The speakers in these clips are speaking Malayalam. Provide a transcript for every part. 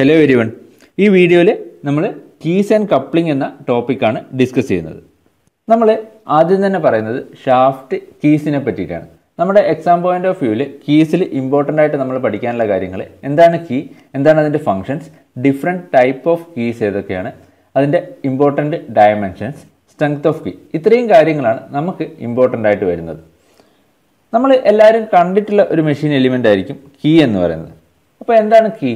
ഹലോ വെരിവൺ ഈ വീഡിയോയിൽ നമ്മൾ കീസ് ആൻഡ് കപ്ലിംഗ് എന്ന ടോപ്പിക്കാണ് ഡിസ്കസ് ചെയ്യുന്നത് നമ്മൾ ആദ്യം തന്നെ പറയുന്നത് ഷാഫ്റ്റ് കീസിനെ പറ്റിയിട്ടാണ് നമ്മുടെ എക്സാം പോയിന്റ് ഓഫ് വ്യൂവിൽ കീസിൽ ഇമ്പോർട്ടൻ്റ് ആയിട്ട് നമ്മൾ പഠിക്കാനുള്ള കാര്യങ്ങൾ എന്താണ് കീ എന്താണ് അതിൻ്റെ functions different type of keys ഏതൊക്കെയാണ് അതിൻ്റെ important dimensions strength of key ഇത്രയും കാര്യങ്ങളാണ് നമുക്ക് ഇമ്പോർട്ടൻ്റ് ആയിട്ട് വരുന്നത് നമ്മൾ എല്ലാവരും കണ്ടിട്ടുള്ള ഒരു മെഷീൻ എലിമെൻ്റ് ആയിരിക്കും കീ എന്ന് പറയുന്നത് അപ്പോൾ എന്താണ് കീ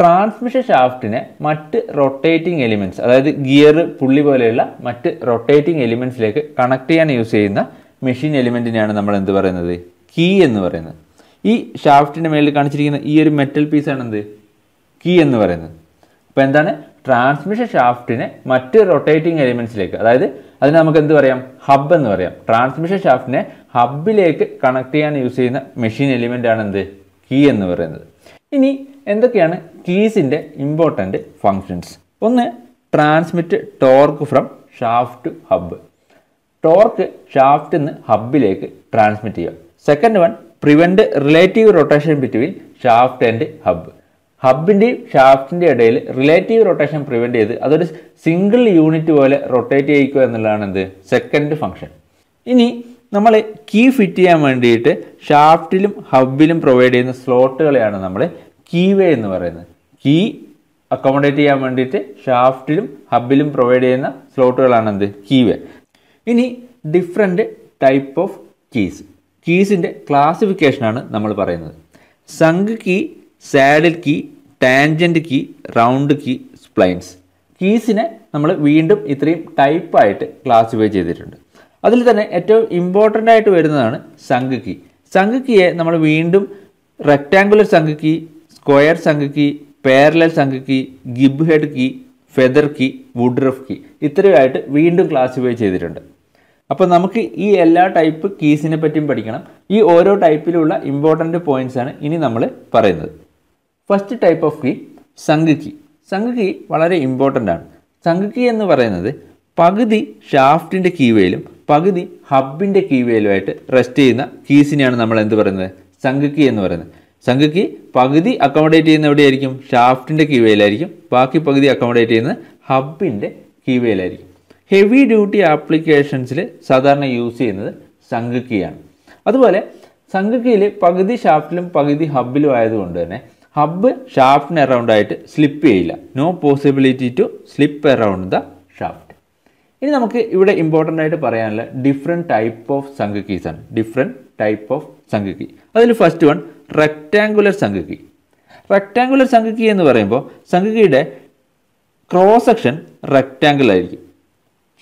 ട്രാൻസ്മിഷൻ ഷാഫ്റ്റിനെ മറ്റ് റൊട്ടേറ്റിംഗ് എലിമെൻറ്റ്സ് അതായത് ഗിയർ പുള്ളി പോലെയുള്ള മറ്റ് റൊട്ടേറ്റിംഗ് എലിമെൻറ്റ്സിലേക്ക് കണക്ട് ചെയ്യാൻ യൂസ് ചെയ്യുന്ന മെഷീൻ എലിമെൻറ്റിനെയാണ് നമ്മൾ എന്ത് പറയുന്നത് കീ എന്ന് പറയുന്നത് ഈ ഷാഫ്റ്റിൻ്റെ മേളിൽ കാണിച്ചിരിക്കുന്ന ഈ ഒരു മെറ്റൽ പീസാണ് എന്ത് കീ എന്ന് പറയുന്നത് അപ്പോൾ എന്താണ് ട്രാൻസ്മിഷൻ ഷാഫ്റ്റിനെ മറ്റ് റൊട്ടേറ്റിംഗ് എലിമെൻറ്റ്സിലേക്ക് അതായത് അതിന് നമുക്ക് എന്ത് പറയാം ഹബ് എന്ന് പറയാം ട്രാൻസ്മിഷൻ ഷാഫ്റ്റിനെ ഹബിലേക്ക് കണക്ട് ചെയ്യാൻ യൂസ് ചെയ്യുന്ന മെഷീൻ എലിമെൻ്റ് ആണ് എന്ത് കീ എന്ന് പറയുന്നത് ഇനി എന്തൊക്കെയാണ് കീസിൻ്റെ ഇമ്പോർട്ടൻറ്റ് ഫങ്ഷൻസ് ഒന്ന് transmit torque from shaft hub torque ഷാഫ്റ്റിൽ നിന്ന് ഹബ്ബിലേക്ക് ട്രാൻസ്മിറ്റ് ചെയ്യുക second one prevent relative rotation between shaft and hub ഹബിൻ്റെയും ഷാഫ്റ്റിൻ്റെ ഇടയിൽ റിലേറ്റീവ് റൊട്ടേഷൻ പ്രിവെൻറ്റ് ചെയ്ത് അതൊരു സിംഗിൾ യൂണിറ്റ് പോലെ റൊട്ടേറ്റ് ചെയ്യിക്കുക എന്നുള്ളതാണ് എന്ത് സെക്കൻഡ് ഫങ്ഷൻ ഇനി നമ്മൾ കീ ഫിറ്റ് ചെയ്യാൻ വേണ്ടിയിട്ട് ഷാഫ്റ്റിലും ഹബിലും പ്രൊവൈഡ് ചെയ്യുന്ന സ്ലോട്ടുകളെയാണ് നമ്മൾ കീവേ എന്ന് പറയുന്നത് കീ അക്കോമഡേറ്റ് ചെയ്യാൻ വേണ്ടിയിട്ട് ഷാഫ്റ്റിലും ഹബിലും പ്രൊവൈഡ് ചെയ്യുന്ന സ്ലോട്ടുകളാണ് എന്ത് കീവേ ഇനി ഡിഫറെൻ്റ് ടൈപ്പ് ഓഫ് കീസ് കീസിൻ്റെ ക്ലാസിഫിക്കേഷനാണ് നമ്മൾ പറയുന്നത് sunk key saddle key tangent key round key splines കീസിനെ നമ്മൾ വീണ്ടും ഇത്രയും ടൈപ്പായിട്ട് ക്ലാസിഫൈ ചെയ്തിട്ടുണ്ട് അതിൽ തന്നെ ഏറ്റവും ഇമ്പോർട്ടൻ്റ് ആയിട്ട് വരുന്നതാണ് സംഘ് കീ സംഘ് കീയെ നമ്മൾ വീണ്ടും rectangular sunk key square sunk parallel സംഖ്യക്ക് gib head key feather key woodruff key ഇത്രയുമായിട്ട് വീണ്ടും ക്ലാസിഫൈ ചെയ്തിട്ടുണ്ട് അപ്പോൾ നമുക്ക് ഈ എല്ലാ ടൈപ്പ് കീസിനെ പറ്റിയും പഠിക്കണം ഈ ഓരോ ടൈപ്പിലുള്ള ഇമ്പോർട്ടൻ്റ് പോയിന്റ്സ് ആണ് ഇനി നമ്മൾ പറയുന്നത് ഫസ്റ്റ് ടൈപ്പ് ഓഫ് കീ സംഖ്യ കീ വളരെ ഇമ്പോർട്ടൻ്റ് ആണ് സംഖ്യ എന്ന് പറയുന്നത് പകുതി ഷാഫ്റ്റിൻ്റെ കീവേയിലും പകുതി ഹബിൻ്റെ കീവേയിലുമായിട്ട് റെസ്റ്റ് ചെയ്യുന്ന കീസിനെയാണ് നമ്മൾ എന്ത് പറയുന്നത് സംഖ്യ എന്ന് പറയുന്നത് സംഘയ്ക്ക് പകുതി അക്കോമഡേറ്റ് ചെയ്യുന്ന എവിടെയായിരിക്കും ഷാഫ്റ്റിൻ്റെ കീവയിലായിരിക്കും ബാക്കി പകുതി അക്കോമഡേറ്റ് ചെയ്യുന്നത് ഹബിൻ്റെ കീവയിലായിരിക്കും ഹെവി ഡ്യൂട്ടി ആപ്ലിക്കേഷൻസിൽ സാധാരണ യൂസ് ചെയ്യുന്നത് സംഘക്കിയാണ് അതുപോലെ സംഘക്കിയിൽ പകുതി ഷാഫ്റ്റിലും പകുതി ഹബിലും ആയതുകൊണ്ട് തന്നെ ഹബ്ബ് ഷാഫ്റ്റിന് അറൗണ്ടായിട്ട് സ്ലിപ്പ് ചെയ്യില്ല no possibility to slip around the shaft ഇനി നമുക്ക് ഇവിടെ ഇമ്പോർട്ടൻ്റ് ആയിട്ട് പറയാനുള്ള ഡിഫറെൻറ്റ് ടൈപ്പ് ഓഫ് ആണ് ഡിഫറെൻറ്റ് ടൈപ്പ് ഓഫ് സംഘക്കി അതിൽ first one rectangular sunk key rectangular sunk key എന്ന് പറയുമ്പോൾ സംഖികയുടെ ക്രോസ് സെക്ഷൻ റെക്റ്റാങ്കിൾ ആയിരിക്കും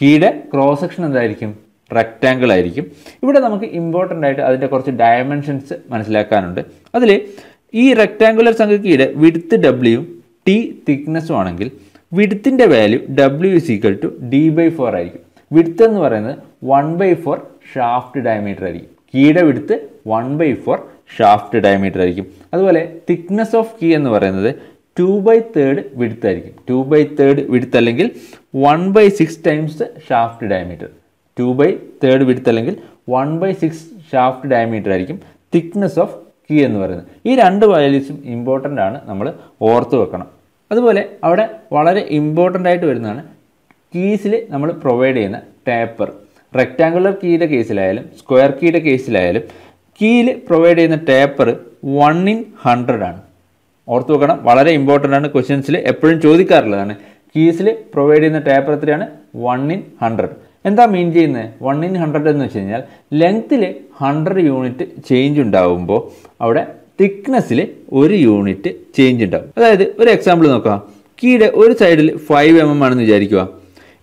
കീയുടെ ക്രോസ് സെക്ഷൻ എന്തായിരിക്കും റെക്റ്റാങ്കിൾ ആയിരിക്കും ഇവിടെ നമുക്ക് ഇമ്പോർട്ടൻ്റ് ആയിട്ട് അതിൻ്റെ കുറച്ച് ഡയമെൻഷൻസ് മനസ്സിലാക്കാനുണ്ട് അതിൽ ഈ റെക്റ്റാങ്കുലർ സംഖ്യയുടെ വിടുത്ത് ഡബ്ല്യു ടി തിക്നെസ്സും ആണെങ്കിൽ വിടുത്തിൻ്റെ value W is equal to D by four ആയിരിക്കും വിടുത്ത് എന്ന് പറയുന്നത് one by four shaft diameter ആയിരിക്കും കീയുടെ width one by four shaft diameter ആയിരിക്കും അതുപോലെ തിക്നെസ് ഓഫ് കീ എന്ന് പറയുന്നത് ടു ബൈ തേർഡ് വിടുത്തായിരിക്കും ആയിരിക്കും ടു ബൈ തേർഡ് വിടുത്ത് അല്ലെങ്കിൽ one by six times shaft diameter two by third width അല്ലെങ്കിൽ one by six shaft diameter ആയിരിക്കും തിക്നെസ് ഓഫ് കീ എന്ന് പറയുന്നത് ഈ രണ്ട് വാല്യൂസും ഇമ്പോർട്ടൻ്റ് ആണ് നമ്മൾ ഓർത്ത് വെക്കണം അതുപോലെ അവിടെ വളരെ ഇമ്പോർട്ടൻ്റ് ആയിട്ട് വരുന്നതാണ് കീസിൽ നമ്മൾ പ്രൊവൈഡ് ചെയ്യുന്ന ടേപ്പർ റെക്റ്റാങ്കുലർ കീയുടെ കേസിലായാലും സ്ക്വയർ കീയുടെ കേസിലായാലും കീയിൽ പ്രൊവൈഡ് ചെയ്യുന്ന ടേപ്പർ വൺ ഇൻ ഹൺഡ്രഡ് ആണ് ഓർത്ത് വെക്കണം വളരെ ഇമ്പോർട്ടൻ്റ് ആണ് ക്വസ്റ്റ്യൻസിൽ എപ്പോഴും ചോദിക്കാറുള്ളതാണ് കീസിൽ പ്രൊവൈഡ് ചെയ്യുന്ന ടേപ്പർ എത്രയാണ് വൺ ഇൻ ഹൺഡ്രഡ് എന്താ മീൻ ചെയ്യുന്നത് വൺ ഇൻ ഹൺഡ്രഡ് എന്ന് വെച്ച് കഴിഞ്ഞാൽ ലെങ്ത്തിൽ ഹൺഡ്രഡ് യൂണിറ്റ് ചേഞ്ച് ഉണ്ടാകുമ്പോൾ അവിടെ തിക്നെസ്സിൽ ഒരു യൂണിറ്റ് ചേഞ്ച് ഉണ്ടാകും അതായത് ഒരു എക്സാമ്പിൾ നോക്കാം കീയുടെ ഒരു സൈഡിൽ ഫൈവ് എം എം ആണെന്ന് വിചാരിക്കുക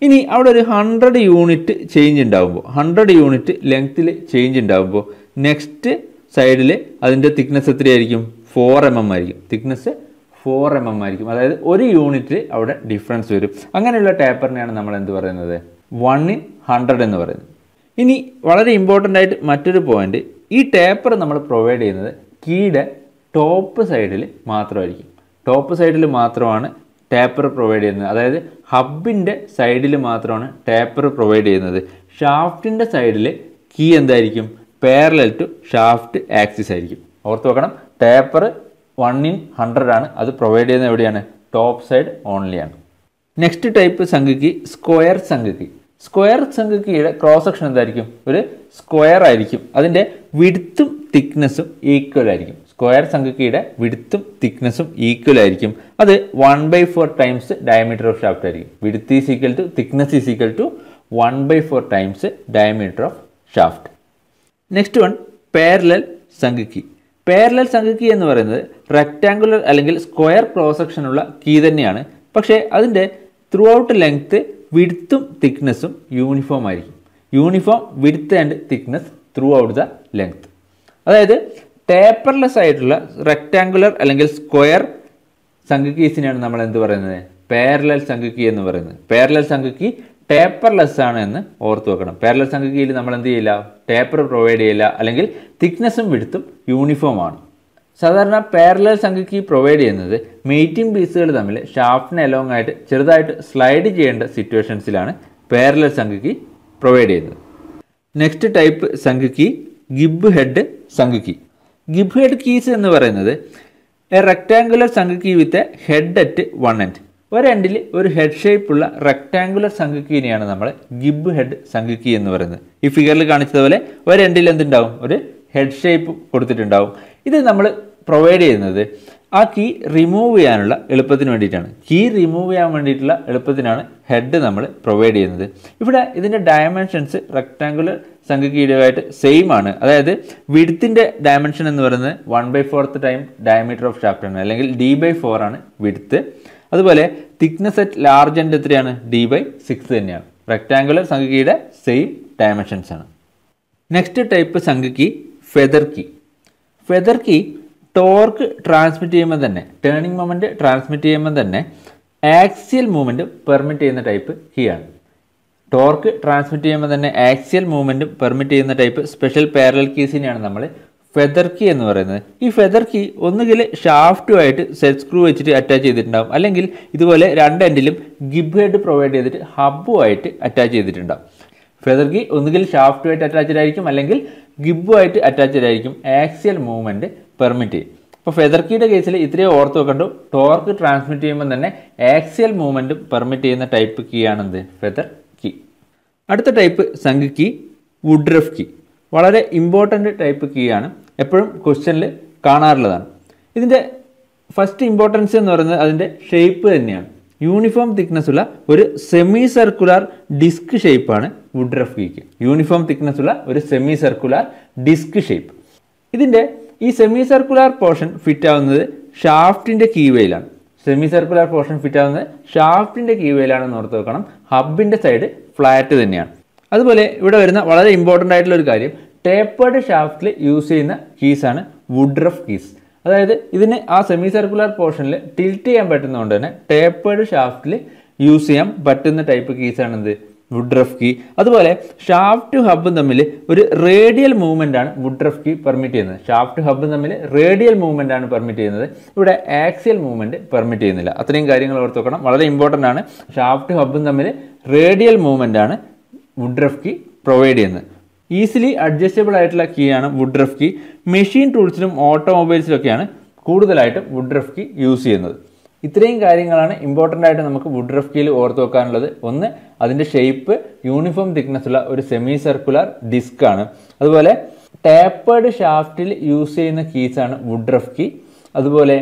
ഇനി അവിടെ ഒരു ഹൺഡ്രഡ് യൂണിറ്റ് ചേഞ്ച് ഉണ്ടാകുമ്പോൾ ഹൺഡ്രഡ് യൂണിറ്റ് ലെങ്ത്തിൽ ചേഞ്ച് ഉണ്ടാകുമ്പോൾ നെക്സ്റ്റ് സൈഡിൽ അതിൻ്റെ തിക്നെസ് എത്രയായിരിക്കും ഫോർ എം എം ആയിരിക്കും തിക്നെസ് ഫോർ എം എം ആയിരിക്കും അതായത് ഒരു യൂണിറ്റ് അവിടെ ഡിഫറൻസ് വരും അങ്ങനെയുള്ള ടേപ്പറിനെയാണ് നമ്മൾ എന്ത് പറയുന്നത് വൺ ഇൻ ഹൺഡ്രഡ് എന്ന് പറയുന്നത് ഇനി വളരെ ഇമ്പോർട്ടൻ്റ് ആയിട്ട് മറ്റൊരു പോയിന്റ് ഈ ടേപ്പർ നമ്മൾ പ്രൊവൈഡ് ചെയ്യുന്നത് കീയുടെ ടോപ്പ് സൈഡിൽ മാത്രമായിരിക്കും ടോപ്പ് സൈഡിൽ മാത്രമാണ് ടേപ്പർ പ്രൊവൈഡ് ചെയ്യുന്നത് അതായത് ഹബിൻ്റെ സൈഡിൽ മാത്രമാണ് ടേപ്പർ പ്രൊവൈഡ് ചെയ്യുന്നത് ഷാഫ്റ്റിൻ്റെ സൈഡിൽ കീ എന്തായിരിക്കും പാരലൽ ടു ഷാഫ്റ്റ് ആക്സിസ് ആയിരിക്കും ഓർത്ത് വെക്കണം ടേപ്പർ വൺ ഇൻ ഹൺഡ്രഡ് ആണ് അത് പ്രൊവൈഡ് ചെയ്യുന്നത് എവിടെയാണ് ടോപ്പ് സൈഡ് ഓൺലി ആണ് next type sunk key square sunk key square സംഘക്കിയുടെ ക്രോസ് സെക്ഷൻ എന്തായിരിക്കും ഒരു സ്ക്വയർ ആയിരിക്കും അതിൻ്റെ വിടുത്തും തിക്നെസ്സും ഈക്വൽ ആയിരിക്കും സ്ക്വയർ സംഘക്കിയുടെ വിടുത്തും തിക്നെസ്സും ഈക്വൽ ആയിരിക്കും അത് one by four times diameter of shaft ആയിരിക്കും width is equal to thickness is equal to one by four times diameter of shaft next one parallel sunk key parallel sunk key എന്ന് പറയുന്നത് റെക്റ്റാങ്കുലർ അല്ലെങ്കിൽ സ്ക്വയർ ക്രോസ് സെക്ഷനുള്ള കീ തന്നെയാണ് പക്ഷേ അതിൻ്റെ ത്രൂ ഔട്ട് ലെങ്ത്ത് വിടുത്തും തിക്നെസ്സും യൂണിഫോം ആയിരിക്കും uniform width and thickness throughout the length അതായത് ടേപ്പർലെസ് ആയിട്ടുള്ള റെക്റ്റാങ്കുലർ അല്ലെങ്കിൽ സ്ക്വയർ സംഘക്കീസിനെയാണ് നമ്മൾ എന്ത് പറയുന്നത് പാരലൽ സംഘക്കി എന്ന് പറയുന്നത് പാരലൽ സംഘക്കി ടേപ്പർലെസ് ആണ് എന്ന് ഓർത്ത് വെക്കണം പാരലൽ സംഖ്യ കീഴിൽ നമ്മൾ എന്ത് ചെയ്യില്ല ടേപ്പർ പ്രൊവൈഡ് ചെയ്യില്ല അല്ലെങ്കിൽ തിക്നെസ്സും വിടുത്തും യൂണിഫോം ആണ് സാധാരണ പാരലൽ സംഖ്യയ്ക്ക് പ്രൊവൈഡ് ചെയ്യുന്നത് മീറ്റിംഗ് പീസുകൾ തമ്മിൽ ഷാഫ്റ്റിന് അലോങ് ആയിട്ട് ചെറുതായിട്ട് സ്ലൈഡ് ചെയ്യേണ്ട സിറ്റുവേഷൻസിലാണ് പാരലൽ സംഖ്യയ്ക്ക് പ്രൊവൈഡ് ചെയ്യുന്നത് നെക്സ്റ്റ് ടൈപ്പ് സംഖ്യയ്ക്ക് ഗിബ് ഹെഡ് സംഖ്യയ്ക്ക് ഗിബ് ഹെഡ് കീസ് എന്ന് പറയുന്നത് എ റെക്റ്റാങ്കുലർ സംഖ്യയ്ക്ക് with a head at one end ഒരണ്ടിൽ ഒരു ഹെഡ് ഷേപ്പുള്ള റെക്ടാങ്കുലർ സംഘിക്കീനെയാണ് നമ്മൾ ഗിബ് ഹെഡ് സംഘിക്കി എന്ന് പറയുന്നത് ഈ ഫിഗറിൽ കാണിച്ചതുപോലെ ഒരണ്ടിൽ എന്തുണ്ടാവും ഒരു ഹെഡ് ഷേപ്പ് കൊടുത്തിട്ടുണ്ടാവും ഇത് നമ്മൾ പ്രൊവൈഡ് ചെയ്യുന്നത് ആ കീ റിമൂവ് ചെയ്യാനുള്ള എളുപ്പത്തിന് വേണ്ടിയിട്ടാണ് കീ റിമൂവ് ചെയ്യാൻ വേണ്ടിയിട്ടുള്ള എളുപ്പത്തിനാണ് ഹെഡ് നമ്മൾ പ്രൊവൈഡ് ചെയ്യുന്നത് ഇവിടെ ഇതിൻ്റെ ഡയമെൻഷൻസ് റെക്ടാങ്കുലർ സംഘകീയമായിട്ട് സെയിം ആണ് അതായത് വിടുത്തിൻ്റെ ഡയമെൻഷൻ എന്ന് പറയുന്നത് one by fourth time diameter of shaft ആണ് അല്ലെങ്കിൽ ഡി ബൈ ഫോർ ആണ് വിടുത്ത് അതുപോലെ തിക്നെസ് അറ്റ് ലാർജ് എൻഡ് എത്രയാണ് ഡി ബൈ സിക്സ് തന്നെയാണ് റെക്റ്റാങ്കുലർ സംഖ്യയുടെ സെയിം ഡയമെൻഷൻസ് ആണ് നെക്സ്റ്റ് ടൈപ്പ് സംഖ്യക്ക് feather key feather key torque transmit ചെയ്യുമ്പോൾ തന്നെ ടേണിംഗ് മൊമെൻറ്റ് ട്രാൻസ്മിറ്റ് ചെയ്യുമ്പോൾ തന്നെ ആക്സിയൽ മൂവ്മെൻറ്റ് പെർമിറ്റ് ചെയ്യുന്ന ടൈപ്പ് കീ ആണ് ടോർക്ക് ട്രാൻസ്മിറ്റ് ചെയ്യുമ്പോൾ തന്നെ ആക്സിയൽ മൂവ്മെൻറ്റും പെർമിറ്റ് ചെയ്യുന്ന ടൈപ്പ് സ്പെഷ്യൽ പാരലൽ കീസിനെയാണ് നമ്മൾ ഫെദർ കീ എന്ന് പറയുന്നത് ഈ ഫെദർ കീ ഒന്നുകിൽ ഷാഫ്റ്റുമായിട്ട് സെറ്റ് സ്ക്രൂ വെച്ചിട്ട് അറ്റാച്ച് ചെയ്തിട്ടുണ്ടാകും അല്ലെങ്കിൽ ഇതുപോലെ രണ്ട് എൻഡിലും ഗിബ് ഹെഡ് പ്രൊവൈഡ് ചെയ്തിട്ട് ഹബ്ബുമായിട്ട് അറ്റാച്ച് ചെയ്തിട്ടുണ്ടാകും ഫെദർ കീ ഒന്നുകിൽ ഷാഫ്റ്റുമായിട്ട് അറ്റാച്ച് ആയിരിക്കും അല്ലെങ്കിൽ ഗിബുമായിട്ട് അറ്റാച്ച് ആയിരിക്കും ആക്സിയൽ മൂവ്മെൻറ്റ് പെർമിറ്റ് ചെയ്യും അപ്പോൾ ഫെദർ കീയുടെ കേസിൽ ഇത്രയും ഓർത്ത് വെക്കണ്ടു ടോർക്ക് ട്രാൻസ്മിറ്റ് ചെയ്യുമ്പോൾ തന്നെ ആക്സിയൽ മൂവ്മെൻറ്റും പെർമിറ്റ് ചെയ്യുന്ന ടൈപ്പ് കീ ആണെന്ത് ഫെദർ കീ അടുത്ത type sunk key woodruff key വളരെ ഇമ്പോർട്ടൻ്റ് ടൈപ്പ് കീ ആണ് എപ്പോഴും ക്വസ്റ്റ്യനിൽ കാണാറുള്ളതാണ് ഇതിൻ്റെ ഫസ്റ്റ് ഇമ്പോർട്ടൻസ് എന്ന് പറയുന്നത് അതിൻ്റെ ഷേപ്പ് തന്നെയാണ് യൂണിഫോം തിക്നെസ് ഉള്ള ഒരു സെമി സർക്കുലർ ഡിസ്ക് ഷേപ്പാണ് വുഡ് റഫ് കീക്ക് യൂണിഫോം തിക്നെസ് ഉള്ള ഒരു സെമി സർക്കുലർ ഡിസ്ക് ഷേപ്പ് ഇതിൻ്റെ ഈ സെമി സർക്കുലർ പോർഷൻ ഫിറ്റ് ആവുന്നത് ഷാഫ്റ്റിൻ്റെ കീവയിലാണ് സെമി സർക്കുലർ പോർഷൻ ഫിറ്റ് ആവുന്നത് ഷാഫ്റ്റിൻ്റെ കീവയിലാണെന്ന് ഓർത്ത് വെക്കണം ഹബിൻ്റെ സൈഡ് ഫ്ലാറ്റ് തന്നെയാണ് അതുപോലെ ഇവിടെ വരുന്ന വളരെ ഇമ്പോർട്ടൻ്റ് ആയിട്ടുള്ള ഒരു കാര്യം ടേപ്പേഡ് ഷാഫ്റ്റിൽ യൂസ് ചെയ്യുന്ന കീസാണ് വുഡ് റഫ് കീസ് അതായത് ഇതിന് ആ സെമി സർക്കുലർ പോർഷനിൽ ടിൽറ്റ് ചെയ്യാൻ പറ്റുന്നതുകൊണ്ട് തന്നെ ടേപ്പേർഡ് ഷാഫ്റ്റിൽ യൂസ് ചെയ്യാൻ പറ്റുന്ന ടൈപ്പ് കീസാണിത് വുഡ് റഫ് കീ അതുപോലെ ഷാഫ്റ്റ് ഹബ്ബും തമ്മിൽ ഒരു റേഡിയൽ മൂവ്മെൻ്റ് ആണ് വുഡ് റഫ് കീ പെർമിറ്റ് ചെയ്യുന്നത് ഷാഫ്റ്റ് ഹബ്ബും തമ്മിൽ റേഡിയൽ മൂവ്മെൻ്റ് ആണ് പെർമിറ്റ് ചെയ്യുന്നത് ഇവിടെ ആക്സിയൽ മൂവ്മെൻറ്റ് പെർമിറ്റ് ചെയ്യുന്നില്ല അത്രയും കാര്യങ്ങൾ ഓർത്ത് വെക്കണം വളരെ ഇമ്പോർട്ടൻ്റ് ആണ് ഷാഫ്റ്റ് ഹബ്ബും തമ്മിൽ റേഡിയൽ മൂവ്മെൻ്റ് ആണ് വുഡ് റഫ് കീ പ്രൊവൈഡ് ചെയ്യുന്നത് ഈസിലി അഡ്ജസ്റ്റബിൾ ആയിട്ടുള്ള കീ ആണ് റഫ് കീ മെഷീൻ ടൂൾസിലും ഓട്ടോമൊബൈൽസിലൊക്കെയാണ് കൂടുതലായിട്ടും റഫ് കീ യൂസ് ചെയ്യുന്നത് ഇത്രയും കാര്യങ്ങളാണ് ഇമ്പോർട്ടൻ്റ് ആയിട്ട് നമുക്ക് റഫ് കീയിൽ ഓർത്ത് വെക്കാനുള്ളത് ഒന്ന് അതിൻ്റെ ഷേപ്പ് യൂണിഫോം തിക്നെസ് ഉള്ള ഒരു സെമി സർക്കുലർ ഡിസ്ക് ആണ് അതുപോലെ ടേപ്പേർഡ് ഷാഫ്റ്റിൽ യൂസ് ചെയ്യുന്ന കീസ് വുഡ് റഫ് കീ അതുപോലെ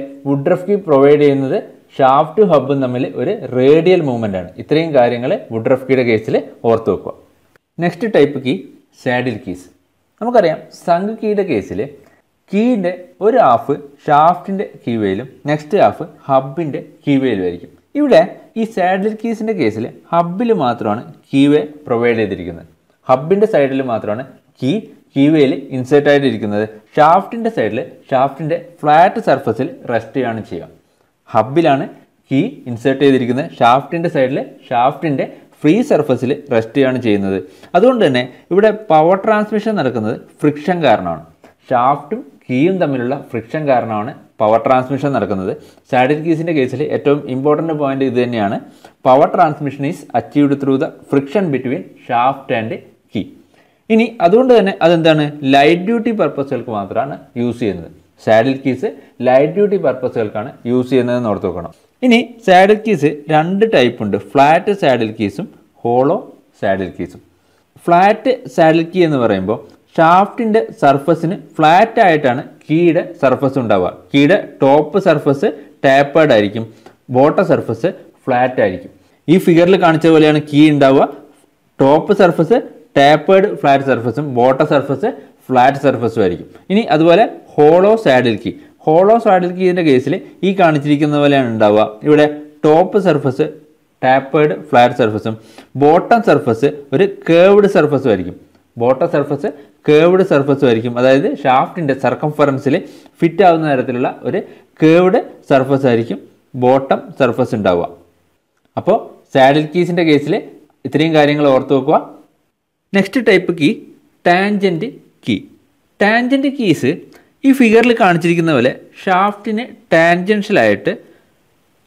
റഫ് കീ പ്രൊവൈഡ് ചെയ്യുന്നത് ഷാഫ്റ്റ് ഹബ്ബും തമ്മിൽ ഒരു റേഡിയൽ മൂവ്മെൻ്റ് ആണ് ഇത്രയും കാര്യങ്ങൾ റഫ് കീയുടെ കേസിൽ ഓർത്ത് വെക്കുക next type key saddle keys നമുക്കറിയാം സംഘ് കീയുടെ കേസിൽ കീൻ്റെ ഒരു ഹാഫ് ഷാഫ്റ്റിൻ്റെ കീവയിലും നെക്സ്റ്റ് ഹാഫ് ഹബിൻ്റെ കീവയിലും ആയിരിക്കും ഇവിടെ ഈ സാഡിൽ കീസിൻ്റെ കേസിൽ ഹബിൽ മാത്രമാണ് കീവേ പ്രൊവൈഡ് ചെയ്തിരിക്കുന്നത് ഹബിൻ്റെ സൈഡിൽ മാത്രമാണ് കീ കീവേയിൽ ഇൻസേർട്ട് ആയിട്ടിരിക്കുന്നത് ഷാഫ്റ്റിൻ്റെ സൈഡിൽ ഷാഫ്റ്റിൻ്റെ ഫ്ലാറ്റ് സർഫസിൽ റെസ്റ്റ് ചെയ്യുകയാണ് ചെയ്യുക ഹബിലാണ് കീ ഇൻസേർട്ട് ചെയ്തിരിക്കുന്നത് ഷാഫ്റ്റിൻ്റെ സൈഡിൽ ഷാഫ്റ്റിൻ്റെ ഫ്രീ സർഫസിൽ റെസ്റ്റ് ചെയ്യുകയാണ് ചെയ്യുന്നത് അതുകൊണ്ട് തന്നെ ഇവിടെ പവർ ട്രാൻസ്മിഷൻ നടക്കുന്നത് ഫ്രിക്ഷൻ കാരണമാണ് ഷാഫ്റ്റും കീയും തമ്മിലുള്ള ഫ്രിക്ഷൻ കാരണമാണ് പവർ ട്രാൻസ്മിഷൻ നടക്കുന്നത് സാഡിൽ കീസിൻ്റെ കേസിൽ ഏറ്റവും ഇമ്പോർട്ടൻ്റ് പോയിന്റ് ഇത് തന്നെയാണ് power transmission is achieved through the friction between shaft and key ഇനി അതുകൊണ്ട് തന്നെ അതെന്താണ് ലൈറ്റ് ഡ്യൂട്ടി പർപ്പസുകൾക്ക് മാത്രമാണ് യൂസ് ചെയ്യുന്നത് സാഡിൽ കീസ് ലൈറ്റ് ഡ്യൂട്ടി പർപ്പസുകൾക്കാണ് യൂസ് ചെയ്യുന്നതെന്ന് ഓർത്ത് വെക്കണം ഇനി സാഡിൽ കീസ് രണ്ട് ടൈപ്പ് ഉണ്ട് ഫ്ലാറ്റ് സാഡിൽ കീസും ഹോളോ സാഡിൽ കീസും ഫ്ലാറ്റ് സാഡിൽ കീ എന്ന് പറയുമ്പോൾ ഷാഫ്റ്റിൻ്റെ സർഫസിന് ഫ്ലാറ്റ് ആയിട്ടാണ് കീയുടെ സർഫസ് ഉണ്ടാവുക കീയുടെ ടോപ്പ് സർഫസ് ടാപ്പേഡ് ആയിരിക്കും ബോട്ട സർഫസ് ഫ്ലാറ്റ് ആയിരിക്കും ഈ ഫിഗറിൽ കാണിച്ച പോലെയാണ് കീ ഉണ്ടാവുക ടോപ്പ് സർഫസ് ടാപ്പേഡ് ഫ്ലാറ്റ് സർഫസും ബോട്ട സർഫസ് ഫ്ലാറ്റ് സർഫസും ആയിരിക്കും ഇനി അതുപോലെ hollow saddle key hollow saddle കീൻ്റെ കേസിൽ ഈ കാണിച്ചിരിക്കുന്ന പോലെയാണ് ഉണ്ടാവുക ഇവിടെ ടോപ്പ് സർഫസ് ടാപ്പേഡ് ഫ്ലാറ്റ് സർഫസും ബോട്ടം സർഫസ് ഒരു കേവ്ഡ് സർഫസും ആയിരിക്കും ബോട്ടം സർഫസ് കേവ്ഡ് സർഫസും ആയിരിക്കും അതായത് ഷാഫ്റ്റിൻ്റെ സർക്കംഫറൻസിൽ ഫിറ്റ് ആവുന്ന തരത്തിലുള്ള ഒരു കേവ്ഡ് സർഫസ് ആയിരിക്കും ബോട്ടം സർഫസ് ഉണ്ടാവുക അപ്പോൾ സാഡിൽ കീസിൻ്റെ കേസിൽ ഇത്രയും കാര്യങ്ങൾ ഓർത്ത് വെക്കുക next type key tangent key tangent keys ഈ ഫിഗറിൽ കാണിച്ചിരിക്കുന്ന പോലെ ഷാഫ്റ്റിന് ടാൻജൻഷ്യലായിട്ട്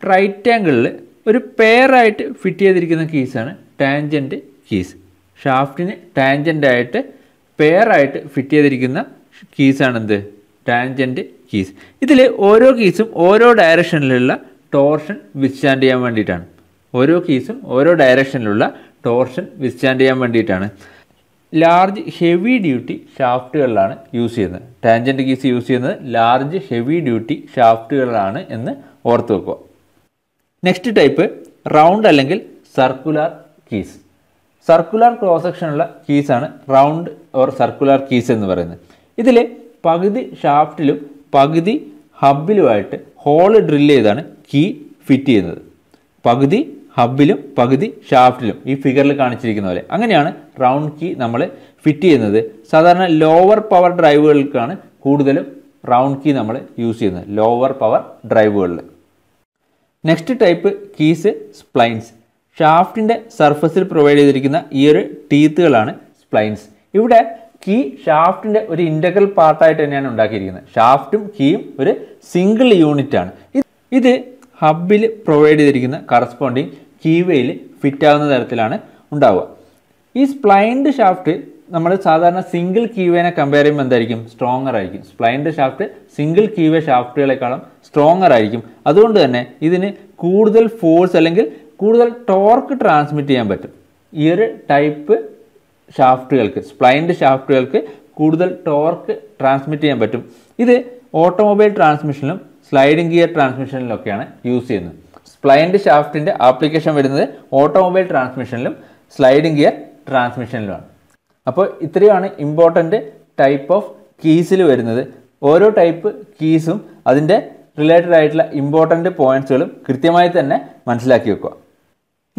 റൈറ്റ് ആംഗിളിൽ ഒരു പെയറായിട്ട് ഫിറ്റ് ചെയ്തിരിക്കുന്ന കീസാണ് ടാൻജൻറ്റ് കീസ് ഷാഫ്റ്റിന് ടാൻജൻ്റായിട്ട് പെയറായിട്ട് ഫിറ്റ് ചെയ്തിരിക്കുന്ന കീസാണെന്ത് ടാൻജൻറ്റ് കീസ് ഇതിൽ ഓരോ കീസും ഓരോ ഡയറക്ഷനിലുള്ള ടോർഷൻ വിസ്റ്റാൻഡ് ചെയ്യാൻ വേണ്ടിയിട്ടാണ് ഓരോ കീസും ഓരോ ഡയറക്ഷനിലുള്ള ടോർഷൻ വിസ്റ്റാൻഡ് ചെയ്യാൻ വേണ്ടിയിട്ടാണ് ലാർജ് ഹെവി ഡ്യൂട്ടി ഷാഫ്റ്റുകളിലാണ് യൂസ് ചെയ്യുന്നത് ടാൻജൻറ്റ് കീസ് യൂസ് ചെയ്യുന്നത് ലാർജ് ഹെവി ഡ്യൂട്ടി ഷാഫ്റ്റുകളിലാണ് എന്ന് ഓർത്ത് വെക്കുക നെക്സ്റ്റ് ടൈപ്പ് റൗണ്ട് അല്ലെങ്കിൽ സർക്കുലർ കീസ് സർക്കുലർ ക്രോസ് സെക്ഷനുള്ള കീസാണ് റൗണ്ട് ഓർ സർക്കുലർ കീസ് എന്ന് പറയുന്നത് ഇതിൽ പകുതി ഷാഫ്റ്റിലും പകുതി ഹബിലുമായിട്ട് ഹോൾ ഡ്രില്ല് ചെയ്താണ് കീ ഫിറ്റ് ചെയ്യുന്നത് പകുതി ഹബിലും പകുതി ഷാഫ്റ്റിലും ഈ ഫിഗറിൽ കാണിച്ചിരിക്കുന്ന പോലെ അങ്ങനെയാണ് റൗണ്ട് കീ നമ്മൾ ഫിറ്റ് ചെയ്യുന്നത് സാധാരണ ലോവർ പവർ ഡ്രൈവുകൾക്കാണ് കൂടുതലും റൗണ്ട് കീ നമ്മൾ യൂസ് ചെയ്യുന്നത് ലോവർ പവർ ഡ്രൈവുകളിൽ നെക്സ്റ്റ് ടൈപ്പ് കീസ് സ്പ്ലൈൻസ് ഷാഫ്റ്റിൻ്റെ സർഫസിൽ പ്രൊവൈഡ് ചെയ്തിരിക്കുന്ന ഈ ഒരു ടീത്തുകളാണ് സ്പ്ലൈൻസ് ഇവിടെ കീ ഷാഫ്റ്റിൻ്റെ ഒരു ഇൻ്റഗ്രൽ പാർട്ടായിട്ട് തന്നെയാണ് ഉണ്ടാക്കിയിരിക്കുന്നത് ഷാഫ്റ്റും കീയും ഒരു സിംഗിൾ യൂണിറ്റാണ് ഇത് ഹബിൽ പ്രൊവൈഡ് ചെയ്തിരിക്കുന്ന കറസ്പോണ്ടിങ് കീവേയിൽ ഫിറ്റ് ആവുന്ന തരത്തിലാണ് ഉണ്ടാവുക ഈ സ്പ്ലൈൻഡ് ഷാഫ്റ്റ് നമ്മൾ സാധാരണ സിംഗിൾ കീവേനെ കമ്പയർ ചെയ്യുമ്പോൾ എന്തായിരിക്കും സ്ട്രോങ്ങർ ആയിരിക്കും സ്പ്ലൈൻഡ് ഷാഫ്റ്റ് സിംഗിൾ കീവേ ഷാഫ്റ്റുകളെക്കാളും സ്ട്രോങ്ങർ ആയിരിക്കും അതുകൊണ്ട് തന്നെ ഇതിന് കൂടുതൽ ഫോഴ്സ് അല്ലെങ്കിൽ കൂടുതൽ ടോർക്ക് ട്രാൻസ്മിറ്റ് ചെയ്യാൻ പറ്റും ഈ ഒരു ടൈപ്പ് ഷാഫ്റ്റുകൾക്ക് സ്പ്ലൈൻഡ് ഷാഫ്റ്റുകൾക്ക് കൂടുതൽ ടോർക്ക് ട്രാൻസ്മിറ്റ് ചെയ്യാൻ പറ്റും ഇത് ഓട്ടോമൊബൈൽ ട്രാൻസ്മിഷനിലും സ്ലൈഡിംഗ് ഗിയർ ട്രാൻസ്മിഷനിലൊക്കെയാണ് യൂസ് ചെയ്യുന്നത് സ്പ്ലൈൻഡ് ഷാഫ്റ്റിൻ്റെ ആപ്ലിക്കേഷൻ വരുന്നത് ഓട്ടോമൊബൈൽ ട്രാൻസ്മിഷനിലും സ്ലൈഡിംഗ് ഗിയർ ട്രാൻസ്മിഷനിലുമാണ് അപ്പോൾ ഇത്രയാണ് ഇമ്പോർട്ടൻ്റ് ടൈപ്പ് ഓഫ് കീസിൽ വരുന്നത് ഓരോ ടൈപ്പ് കീസും അതിൻ്റെ റിലേറ്റഡ് ആയിട്ടുള്ള ഇമ്പോർട്ടൻ്റ് പോയിൻറ്റ്സുകളും കൃത്യമായി തന്നെ മനസ്സിലാക്കി വെക്കുക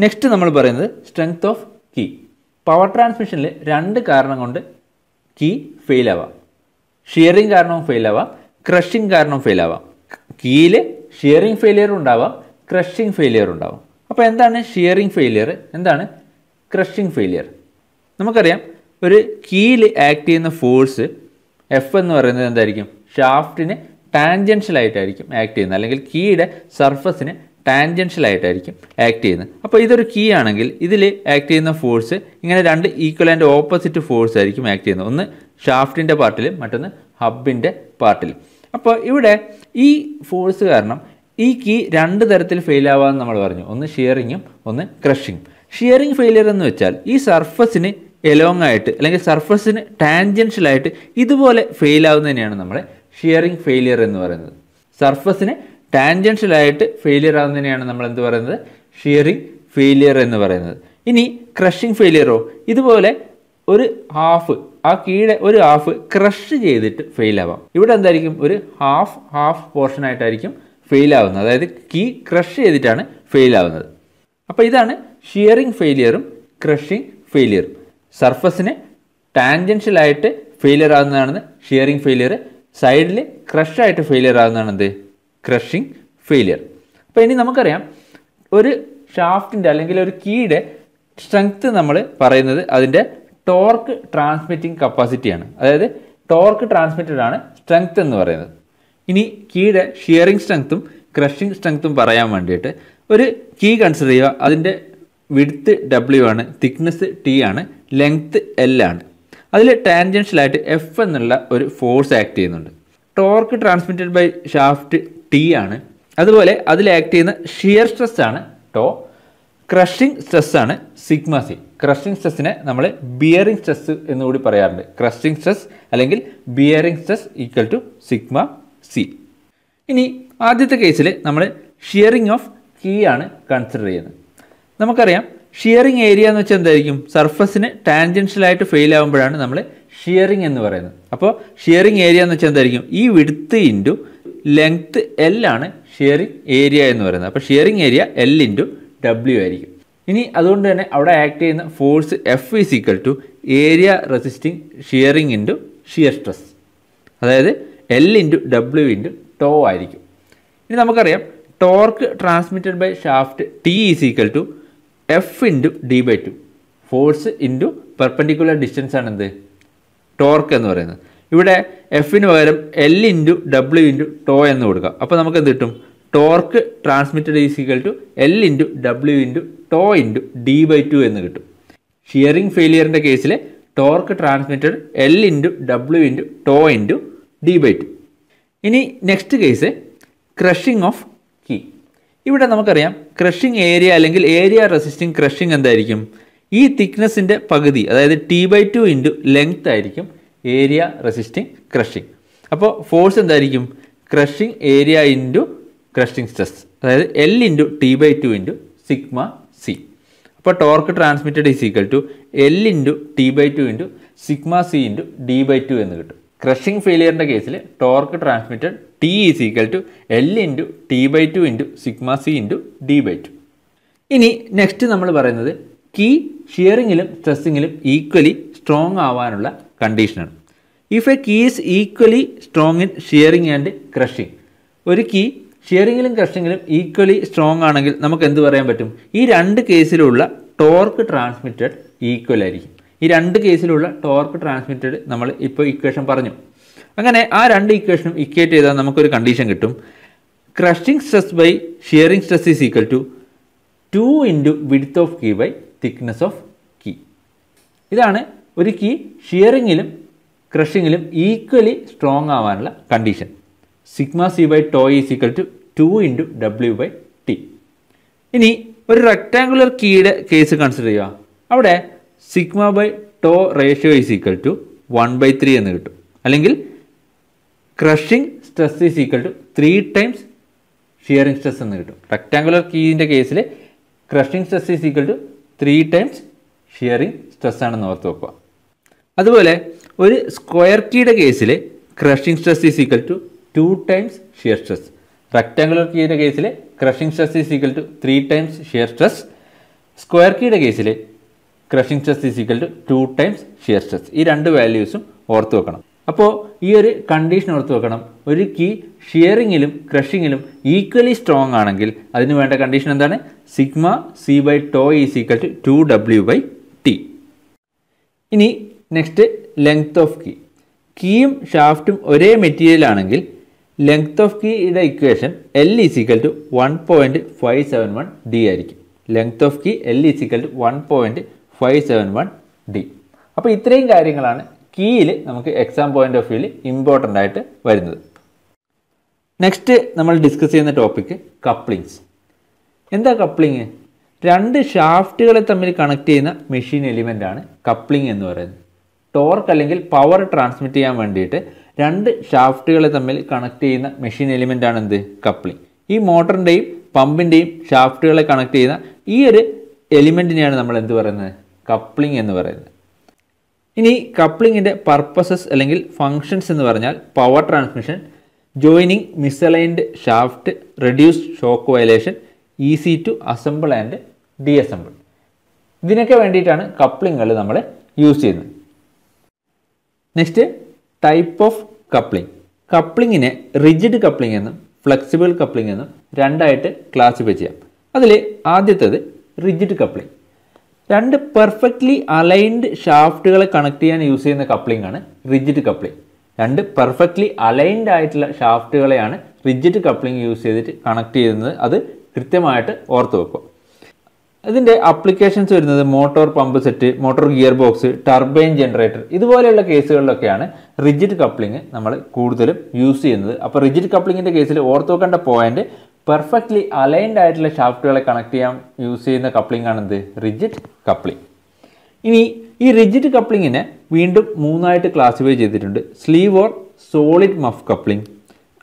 നെക്സ്റ്റ് നമ്മൾ പറയുന്നത് സ്ട്രെങ്ത് ഓഫ് കീ പവർ ട്രാൻസ്മിഷനിൽ രണ്ട് കാരണം കൊണ്ട് കീ ഫെയിലാവാം ഷിയറിങ് കാരണവും ഫെയിലാവാം ക്രഷിങ് കാരണവും ഫെയിലാവാം കീയിൽ ഷിയറിംഗ് ഫെയിലിയർ ഉണ്ടാവാം ക്രഷിംഗ് ഫെയിലിയർ ഉണ്ടാവും അപ്പോൾ എന്താണ് ഷിയറിംഗ് ഫെയിലിയർ എന്താണ് ക്രഷിംഗ് ഫെയിലിയർ നമുക്കറിയാം ഒരു കീയിൽ ആക്ട് ചെയ്യുന്ന ഫോഴ്സ് എഫ് എന്ന് പറയുന്നത് എന്തായിരിക്കും ഷാഫ്റ്റിന് ടാൻജൻഷ്യലായിട്ടായിരിക്കും ആക്ട് ചെയ്യുന്നത് അല്ലെങ്കിൽ കീയുടെ സർഫസിന് ടാൻജൻഷ്യലായിട്ടായിരിക്കും ആക്ട് ചെയ്യുന്നത് അപ്പോൾ ഇതൊരു കീ ആണെങ്കിൽ ഇതിൽ ആക്ട് ചെയ്യുന്ന ഫോഴ്സ് ഇങ്ങനെ രണ്ട് ഈക്വൽ ആൻഡ് ഓപ്പോസിറ്റ് ഫോഴ്സ് ആയിരിക്കും ആക്ട് ചെയ്യുന്നത് ഒന്ന് ഷാഫ്റ്റിൻ്റെ പാർട്ടിലും മറ്റൊന്ന് ഹബിൻ്റെ പാർട്ടിലും അപ്പോൾ ഇവിടെ ഈ ഫോഴ്സ് കാരണം ഈ കീ രണ്ട് തരത്തിൽ ഫെയിൽ ആവാമെന്ന് നമ്മൾ പറഞ്ഞു ഒന്ന് ഷിയറിങ്ങും ഒന്ന് ക്രഷിങ്ങും ഷിയറിങ് ഫെയിലിയർ എന്ന് വെച്ചാൽ ഈ സർഫസിന് എലോങ് ആയിട്ട് അല്ലെങ്കിൽ സർഫസിന് ടാൻജൻഷ്യലായിട്ട് ഇതുപോലെ ഫെയിൽ ആവുന്നതിനെയാണ് നമ്മുടെ ഷിയറിങ് ഫെയിലിയർ എന്ന് പറയുന്നത് സർഫസിന് ടാൻജൻഷ്യലായിട്ട് ഫെയിലിയർ ആവുന്നതിനെയാണ് നമ്മൾ എന്ത് പറയുന്നത് ഷിയറിങ് ഫെയിലിയർ എന്ന് പറയുന്നത് ഇനി ക്രഷിംഗ് ഫെയിലിയറോ ഇതുപോലെ ഒരു ഹാഫ് ആ കീഴെ ഒരു ഹാഫ് ക്രഷ് ചെയ്തിട്ട് ഫെയിൽ ആവാം ഇവിടെ എന്തായിരിക്കും ഒരു ഹാഫ് ഹാഫ് പോർഷൻ ആയിട്ടായിരിക്കും ഫെയിൽ ആവുന്നത് അതായത് കീ ക്രഷ് ചെയ്തിട്ടാണ് ഫെയിൽ ആവുന്നത് അപ്പോൾ ഇതാണ് ഷിയറിംഗ് ഫെയിലിയറും ക്രഷിങ് ഫെയിലിയറും സർഫസിന് ടാൻജൻഷ്യലായിട്ട് ഫെയിലിയർ ആകുന്നതാണ് ഷിയറിംഗ് ഫെയിലിയർ സൈഡിൽ ക്രഷായിട്ട് ഫെയിലിയർ ആകുന്നതാണ് എന്ത് ക്രഷിംഗ് ഫെയിലിയർ അപ്പോൾ ഇനി നമുക്കറിയാം ഒരു ഷാഫ്റ്റിൻ്റെ അല്ലെങ്കിൽ ഒരു കീയുടെ സ്ട്രെങ്ത്ത് നമ്മൾ പറയുന്നത് അതിൻ്റെ ടോർക്ക് ട്രാൻസ്മിറ്റിംഗ് കപ്പാസിറ്റിയാണ് അതായത് ടോർക്ക് ട്രാൻസ്മിറ്റഡ് ആണ് സ്ട്രെങ്ത് എന്ന് പറയുന്നത് ഇനി കീയുടെ ഷിയറിംഗ് സ്ട്രെങ്ത്തും ക്രഷിംഗ് സ്ട്രെങ്ത്തും പറയാൻ വേണ്ടിയിട്ട് ഒരു കീ കൺസിഡർ ചെയ്യുക അതിൻ്റെ വിടുത്ത് ഡബ്ല്യു ആണ് തിക്നെസ് ടി ആണ് ലെങ്ത്ത് എൽ ആണ് അതിൽ ടാൻജൻഷ്യലായിട്ട് എഫ് എന്നുള്ള ഒരു ഫോഴ്സ് ആക്ട് ചെയ്യുന്നുണ്ട് torque transmitted by shaft T ആണ് അതുപോലെ അതിൽ ആക്ട് ചെയ്യുന്ന ഷിയർ സ്ട്രെസ് ആണ് ടോ ക്രഷിംഗ് സ്ട്രെസ് ആണ് സിഗ്മ സി ക്രഷിംഗ് സ്ട്രെസ്സിനെ നമ്മൾ ബിയറിംഗ് സ്ട്രെസ് എന്നുകൂടി പറയാറുണ്ട് ക്രഷിംഗ് സ്ട്രെസ് അല്ലെങ്കിൽ bearing stress equal to sigma C ഇനി ആദ്യത്തെ കേസിൽ നമ്മൾ ഷിയറിംഗ് ഓഫ് കീ ആണ് കൺസിഡർ ചെയ്യുന്നത് നമുക്കറിയാം ഷിയറിംഗ് ഏരിയ എന്ന് വെച്ചാൽ എന്തായിരിക്കും സർഫസിന് ടാൻജൻഷ്യലായിട്ട് ഫെയിൽ ആകുമ്പോഴാണ് നമ്മൾ ഷിയറിംഗ് എന്ന് പറയുന്നത് അപ്പോൾ ഷിയറിംഗ് ഏരിയ എന്ന് വെച്ചാൽ എന്തായിരിക്കും ഈ വിടുത്ത് ഇൻറ്റു ലെങ്ത് എൽ ആണ് ഷിയറിംഗ് ഏരിയ എന്ന് പറയുന്നത് അപ്പോൾ shearing area L into W ആയിരിക്കും ഇനി അതുകൊണ്ട് തന്നെ അവിടെ ആക്ട് ചെയ്യുന്ന force F is equal to area resisting shearing into shear stress അതായത് L into W into tau ആയിരിക്കും ഇനി നമുക്കറിയാം torque transmitted by shaft T is equal to F into D by two force into perpendicular distance ആണ് എന്ത് ടോർക്ക് എന്ന് പറയുന്നത് ഇവിടെ എഫിന് പകരം L into W into tau എന്ന് കൊടുക്കുക അപ്പോൾ നമുക്ക് എന്ത് കിട്ടും torque transmitted is equal to L into W into tau into D by two എന്ന് കിട്ടും ഷിയറിംഗ് ഫെയിലിയറിൻ്റെ കേസിൽ torque transmitted L into W into tau into D by two ഇനി next case crushing of key ഇവിടെ നമുക്കറിയാം ക്രഷിംഗ് ഏരിയ അല്ലെങ്കിൽ ഏരിയ റെസിസ്റ്റിംഗ് ക്രഷിംഗ് എന്തായിരിക്കും ഈ തിക്നെസ്സിൻ്റെ പകുതി അതായത് T by two into length ആയിരിക്കും ഏരിയ റെസിസ്റ്റിംഗ് ക്രഷിംഗ് അപ്പോൾ ഫോഴ്സ് എന്തായിരിക്കും crushing area into crushing stress അതായത് L into T by two into sigma C അപ്പോൾ torque transmitted is equal to L into T by two into sigma C into D by two എന്ന് കിട്ടും ക്രഷിംഗ് ഫെയിലിയറിൻ്റെ കേസിൽ torque transmitted T is equal to L into T by two into sigma C into D by two ഇനി നെക്സ്റ്റ് നമ്മൾ പറയുന്നത് കീ ഷിയറിങ്ങിലും സ്ട്രെസ്സിങ്ങിലും ഈക്വലി സ്ട്രോങ് ആവാനുള്ള കണ്ടീഷനാണ് if A key is equally strong in shearing and crushing ഒരു കീ ഷിയറിങ്ങിലും ക്രഷിങ്ങിലും ഈക്വലി സ്ട്രോങ് ആണെങ്കിൽ നമുക്ക് എന്ത് പറയാൻ പറ്റും ഈ രണ്ട് കേസിലുള്ള ടോർക്ക് ട്രാൻസ്മിറ്റഡ് ഈക്വൽ ആയിരിക്കും ഈ രണ്ട് കേസിലുള്ള ടോർക്ക് ട്രാൻസ്മിറ്റഡ് നമ്മൾ ഇപ്പോൾ ഇക്വേഷൻ പറഞ്ഞു അങ്ങനെ ആ രണ്ട് ഇക്വേഷനും ഇക്വേറ്റ് ചെയ്താൽ നമുക്കൊരു കണ്ടീഷൻ കിട്ടും crushing stress by shearing stress is equal to two into width of key by thickness of key ഇതാണ് ഒരു കീ ഷിയറിങ്ങിലും ക്രഷിങ്ങിലും ഈക്വലി സ്ട്രോങ് ആവാനുള്ള condition sigma C by tau is equal to two into W by T ഇനി ഒരു റെക്റ്റാങ്കുലർ കീയുടെ കേസ് കൺസിഡർ ചെയ്യുക അവിടെ sigma by tau ratio is equal to one by three എന്ന് കിട്ടും അല്ലെങ്കിൽ crushing stress is equal to three times shearing stress എന്ന് കിട്ടും റെക്റ്റാങ്കുലർ കീയിൻ്റെ കേസിൽ crushing stress is equal to three times shearing stress ആണെന്ന് ഓർത്ത് വെക്കുക അതുപോലെ ഒരു സ്ക്വയർ കീയുടെ കേസിൽ crushing stress is equal to two times shear stress rectangular കീയുടെ കേസിൽ crushing stress is equal to three times shear stress square കീയുടെ കേസിൽ crushing stress is equal to two times shear stress ഈ രണ്ട് വാല്യൂസും ഓർത്ത് വെക്കണം അപ്പോൾ ഈ ഒരു കണ്ടീഷൻ ഓർത്ത് വെക്കണം ഒരു കീ ഷിയറിങ്ങിലും ക്രഷിങ്ങിലും ഈക്വലി സ്ട്രോങ് ആണെങ്കിൽ അതിന് വേണ്ട കണ്ടീഷൻ എന്താണ് sigma C by tau is equal to two W by T ഇനി നെക്സ്റ്റ് ലെങ്ത് ഓഫ് കീ കീയും ഷാഫ്റ്റും ഒരേ മെറ്റീരിയൽ ആണെങ്കിൽ length of key equation L is equal to one point five seven one D ആയിരിക്കും length of key L is equal to one point five seven one D അപ്പോൾ ഇത്രയും കാര്യങ്ങളാണ് കീയിൽ നമുക്ക് എക്സാം പോയിന്റ് ഓഫ് വ്യൂവിൽ ഇമ്പോർട്ടൻ്റ് ആയിട്ട് വരുന്നത് നെക്സ്റ്റ് നമ്മൾ ഡിസ്കസ് ചെയ്യുന്ന ടോപ്പിക്ക് കപ്ലിങ്സ് എന്താ കപ്ലിങ് രണ്ട് ഷാഫ്റ്റുകളെ തമ്മിൽ കണക്ട് ചെയ്യുന്ന മെഷീൻ എലിമെൻ്റ് ആണ് കപ്ലിങ് എന്ന് പറയുന്നത് ടോർക്ക് അല്ലെങ്കിൽ പവർ ട്രാൻസ്മിറ്റ് ചെയ്യാൻ വേണ്ടിയിട്ട് രണ്ട് ഷാഫ്റ്റുകളെ തമ്മിൽ കണക്ട് ചെയ്യുന്ന മെഷീൻ എലിമെൻ്റ് ആണ് എന്ത് കപ്ലിംഗ് ഈ മോട്ടറിൻ്റെയും പമ്പിൻ്റെയും ഷാഫ്റ്റുകളെ കണക്ട് ചെയ്യുന്ന ഈ ഒരു എലിമെൻറ്റിനെയാണ് നമ്മൾ എന്ത് പറയുന്നത് കപ്ലിംഗ് എന്ന് പറയുന്നത് ഇനി കപ്ലിങ്ങിൻ്റെ പർപ്പസസ് അല്ലെങ്കിൽ ഫങ്ഷൻസ് എന്ന് പറഞ്ഞാൽ power transmission joining misaligned shaft reduce shock vibration easy to assemble and disassemble ഇതിനൊക്കെ വേണ്ടിയിട്ടാണ് കപ്ലിങ്ങുകൾ നമ്മൾ യൂസ് ചെയ്യുന്നത് നെക്സ്റ്റ് ടൈപ്പ് ഓഫ് കപ്ലിംഗ് കപ്ലിങ്ങിനെ റിജിഡ് കപ്ലിംഗ് എന്നും ഫ്ലെക്സിബിൾ കപ്ലിംഗ് എന്നും രണ്ടായിട്ട് ക്ലാസിഫൈ ചെയ്യാം അതിൽ ആദ്യത്തേത് റിജിഡ് കപ്ലിംഗ് രണ്ട് പെർഫെക്റ്റ്ലി അലൈൻഡ് ഷാഫ്റ്റുകളെ കണക്ട് ചെയ്യാൻ യൂസ് ചെയ്യുന്ന കപ്ലിംഗ് ആണ് റിജിഡ് കപ്ലിംഗ് രണ്ട് പെർഫെക്റ്റ്ലി അലൈൻഡ് ആയിട്ടുള്ള ഷാഫ്റ്റുകളെയാണ് റിജിഡ് കപ്ലിംഗ് യൂസ് ചെയ്തിട്ട് കണക്ട് ചെയ്യുന്നത് അത് കൃത്യമായിട്ട് ഓർത്ത് വെക്കുക ഇതിൻ്റെ അപ്ലിക്കേഷൻസ് വരുന്നത് motor pump set motor gear box turbine generator ഇതുപോലെയുള്ള കേസുകളിലൊക്കെയാണ് റിജിഡ് കപ്ലിംഗ് നമ്മൾ കൂടുതലും യൂസ് ചെയ്യുന്നത് അപ്പോൾ റിജിഡ് കപ്ലിങ്ങിൻ്റെ കേസിൽ ഓർത്തോക്കേണ്ട പോയിന്റ് പെർഫെക്റ്റ്ലി അലൈൻഡ് ആയിട്ടുള്ള ഷാഫ്റ്റുകളെ കണക്ട് ചെയ്യാൻ യൂസ് ചെയ്യുന്ന കപ്ലിംഗ് ആണെന്ത് റിജിഡ് കപ്ലിംഗ് ഇനി ഈ റിജിഡ് കപ്ലിങ്ങിനെ വീണ്ടും മൂന്നായിട്ട് ക്ലാസിഫൈ ചെയ്തിട്ടുണ്ട് sleeve or solid muff coupling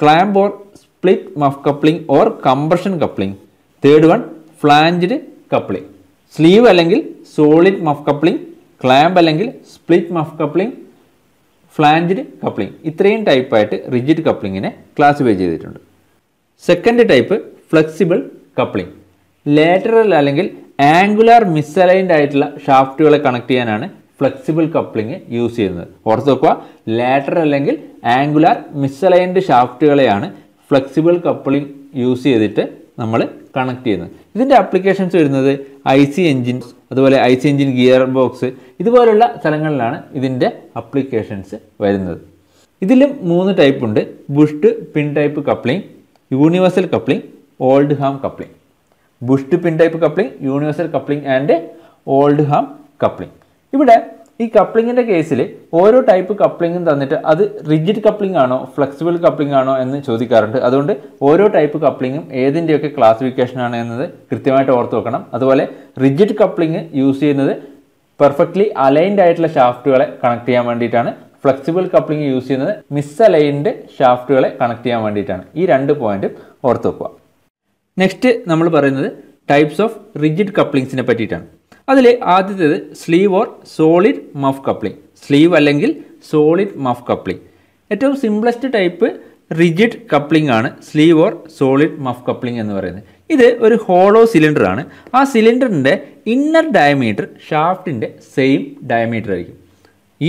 clamp or split muff coupling or compression coupling third one flanged coupling sleeve അല്ലെങ്കിൽ സോളിഡ് മഫ് കപ്ലിംഗ് ക്ലാമ്പ് അല്ലെങ്കിൽ split muff coupling flanged coupling ഇത്രയും ടൈപ്പായിട്ട് റിജിഡ് കപ്ലിങ്ങിനെ ക്ലാസിഫൈ ചെയ്തിട്ടുണ്ട് second type flexible coupling lateral അല്ലെങ്കിൽ ആംഗുലാർ മിസ്സലൈൻഡ് ആയിട്ടുള്ള ഷാഫ്റ്റുകളെ കണക്ട് ചെയ്യാനാണ് ഫ്ലെക്സിബിൾ കപ്ലിംഗ് യൂസ് ചെയ്യുന്നത് ഓർത്ത് നോക്കുക ലാറ്ററൽ അല്ലെങ്കിൽ ആംഗുലാർ മിസ്സലൈൻഡ് ഷാഫ്റ്റുകളെയാണ് ഫ്ലെക്സിബിൾ കപ്ലിംഗ് യൂസ് ചെയ്തിട്ട് നമ്മൾ കണക്ട് ചെയ്യുന്നത് ഇതിൻ്റെ ആപ്ലിക്കേഷൻസ് വരുന്നത് ഐ സി എൻജിൻ അതുപോലെ I C engine gear box ഇതുപോലുള്ള സ്ഥലങ്ങളിലാണ് ഇതിൻ്റെ അപ്ലിക്കേഷൻസ് വരുന്നത് ഇതിലും മൂന്ന് ടൈപ്പ് ഉണ്ട് bushed pin type coupling universal coupling Oldham coupling bushed pin type coupling universal coupling and Oldham coupling ഇവിടെ ഈ കപ്ലിങ്ങിൻ്റെ കേസിൽ ഓരോ ടൈപ്പ് കപ്ലിങ്ങും തന്നിട്ട് അത് റിജിഡ് കപ്ലിംഗ് ആണോ ഫ്ലെക്സിബിൾ കപ്ലിംഗ് ആണോ എന്ന് ചോദിക്കാറുണ്ട് അതുകൊണ്ട് ഓരോ ടൈപ്പ് കപ്ലിങ്ങും ഏതിൻ്റെയൊക്കെ ക്ലാസിഫിക്കേഷൻ ആണ് എന്നത് കൃത്യമായിട്ട് ഓർത്ത് വെക്കണം അതുപോലെ റിജിഡ് കപ്ലിങ് യൂസ് ചെയ്യുന്നത് പെർഫെക്റ്റ്ലി അലൈൻഡ് ആയിട്ടുള്ള ഷാഫ്റ്റുകളെ കണക്ട് ചെയ്യാൻ വേണ്ടിയിട്ടാണ് ഫ്ലെക്സിബിൾ കപ്ലിംഗ് യൂസ് ചെയ്യുന്നത് മിസ് അലൈൻഡ് ഷാഫ്റ്റുകളെ കണക്ട് ചെയ്യാൻ വേണ്ടിയിട്ടാണ് ഈ രണ്ട് പോയിന്റും ഓർത്ത് വെക്കുക നെക്സ്റ്റ് നമ്മൾ പറയുന്നത് ടൈപ്സ് ഓഫ് റിജിഡ് കപ്ലിങ്സിനെ പറ്റിയിട്ടാണ് അതിൽ ആദ്യത്തേത് sleeve or solid muff coupling sleeve അല്ലെങ്കിൽ സോളിഡ് മഫ് കപ്ലിംഗ് ഏറ്റവും സിംപ്ലസ്റ്റ് ടൈപ്പ് റിജിഡ് കപ്ലിംഗ് ആണ് sleeve or solid muff coupling എന്ന് പറയുന്നത് ഇത് ഒരു ഹോളോ സിലിണ്ടർ ആണ് ആ സിലിണ്ടറിൻ്റെ ഇന്നർ ഡയമീറ്റർ ഷാഫ്റ്റിൻ്റെ സെയിം ഡയമീറ്റർ ആയിരിക്കും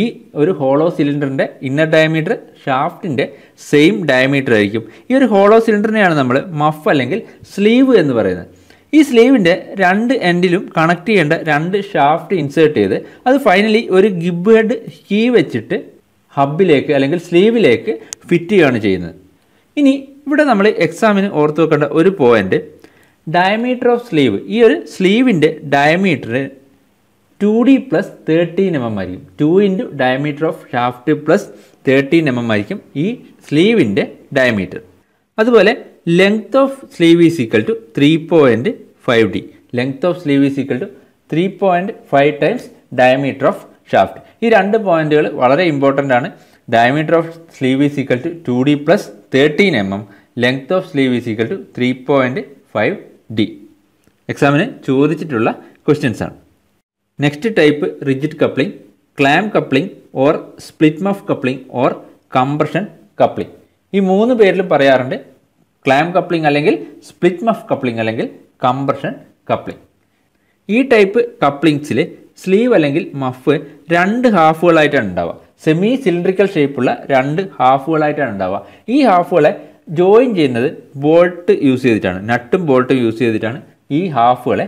ഈ ഒരു ഹോളോ സിലിണ്ടറിൻ്റെ ഇന്നർ ഡയമീറ്റർ ഷാഫ്റ്റിൻ്റെ സെയിം ഡയമീറ്റർ ആയിരിക്കും ഈ ഒരു ഹോളോ സിലിണ്ടറിനെയാണ് നമ്മൾ മഫ് അല്ലെങ്കിൽ സ്ലീവ് എന്ന് പറയുന്നത് ഈ സ്ലീവിൻ്റെ രണ്ട് എൻഡിലും കണക്ട് ചെയ്യേണ്ട രണ്ട് ഷാഫ്റ്റ് ഇൻസേർട്ട് ചെയ്ത് അത് ഫൈനലി ഒരു ഗിബ് ഹെഡ് കീ വെച്ചിട്ട് ഹബിലേക്ക് അല്ലെങ്കിൽ സ്ലീവിലേക്ക് ഫിറ്റ് ചെയ്യുകയാണ് ചെയ്യുന്നത് ഇനി ഇവിടെ നമ്മൾ എക്സാമിന് ഓർത്ത് വെക്കേണ്ട ഒരു പോയിൻ്റ് ഡയമീറ്റർ ഓഫ് സ്ലീവ് ഈ ഒരു സ്ലീവിൻ്റെ diameter two D plus thirteen M M ആയിരിക്കും two into diameter of shaft plus thirteen M M ആയിരിക്കും ഈ സ്ലീവിൻ്റെ ഡയമീറ്റർ അതുപോലെ length of sleeve is equal to three point five D length of sleeve is equal to three point five times diameter of shaft ഈ രണ്ട് പോയിൻറ്റുകൾ വളരെ ഇമ്പോർട്ടൻ്റ് ആണ് diameter of sleeve is equal to two D plus thirteen M M length of sleeve is equal to three point five D എക്സാമിന് ചോദിച്ചിട്ടുള്ള ക്വസ്റ്റ്യൻസ് ആണ് next type rigid coupling clamp coupling or split muff coupling or compression coupling ഈ മൂന്ന് പേരിലും പറയാറുണ്ട് ക്ലാം കപ്ലിംഗ് അല്ലെങ്കിൽ സ്പ്ലിറ്റ് മഫ് കപ്ലിംഗ് അല്ലെങ്കിൽ കംപ്രഷൻ കപ്ലിംഗ് ഈ ടൈപ്പ് കപ്ലിംഗ്സിൽ സ്ലീവ് അല്ലെങ്കിൽ മഫ് രണ്ട് ഹാഫുകളായിട്ടാണ് ഉണ്ടാവുക സെമി സിലിണ്ടറിക്കൽ ഷേപ്പുള്ള രണ്ട് ഹാഫുകളായിട്ടാണ് ഉണ്ടാവുക ഈ ഹാഫുകളെ ജോയിൻ ചെയ്യുന്നത് ബോൾട്ട് യൂസ് ചെയ്തിട്ടാണ് നട്ടും ബോൾട്ടും യൂസ് ചെയ്തിട്ടാണ് ഈ ഹാഫുകളെ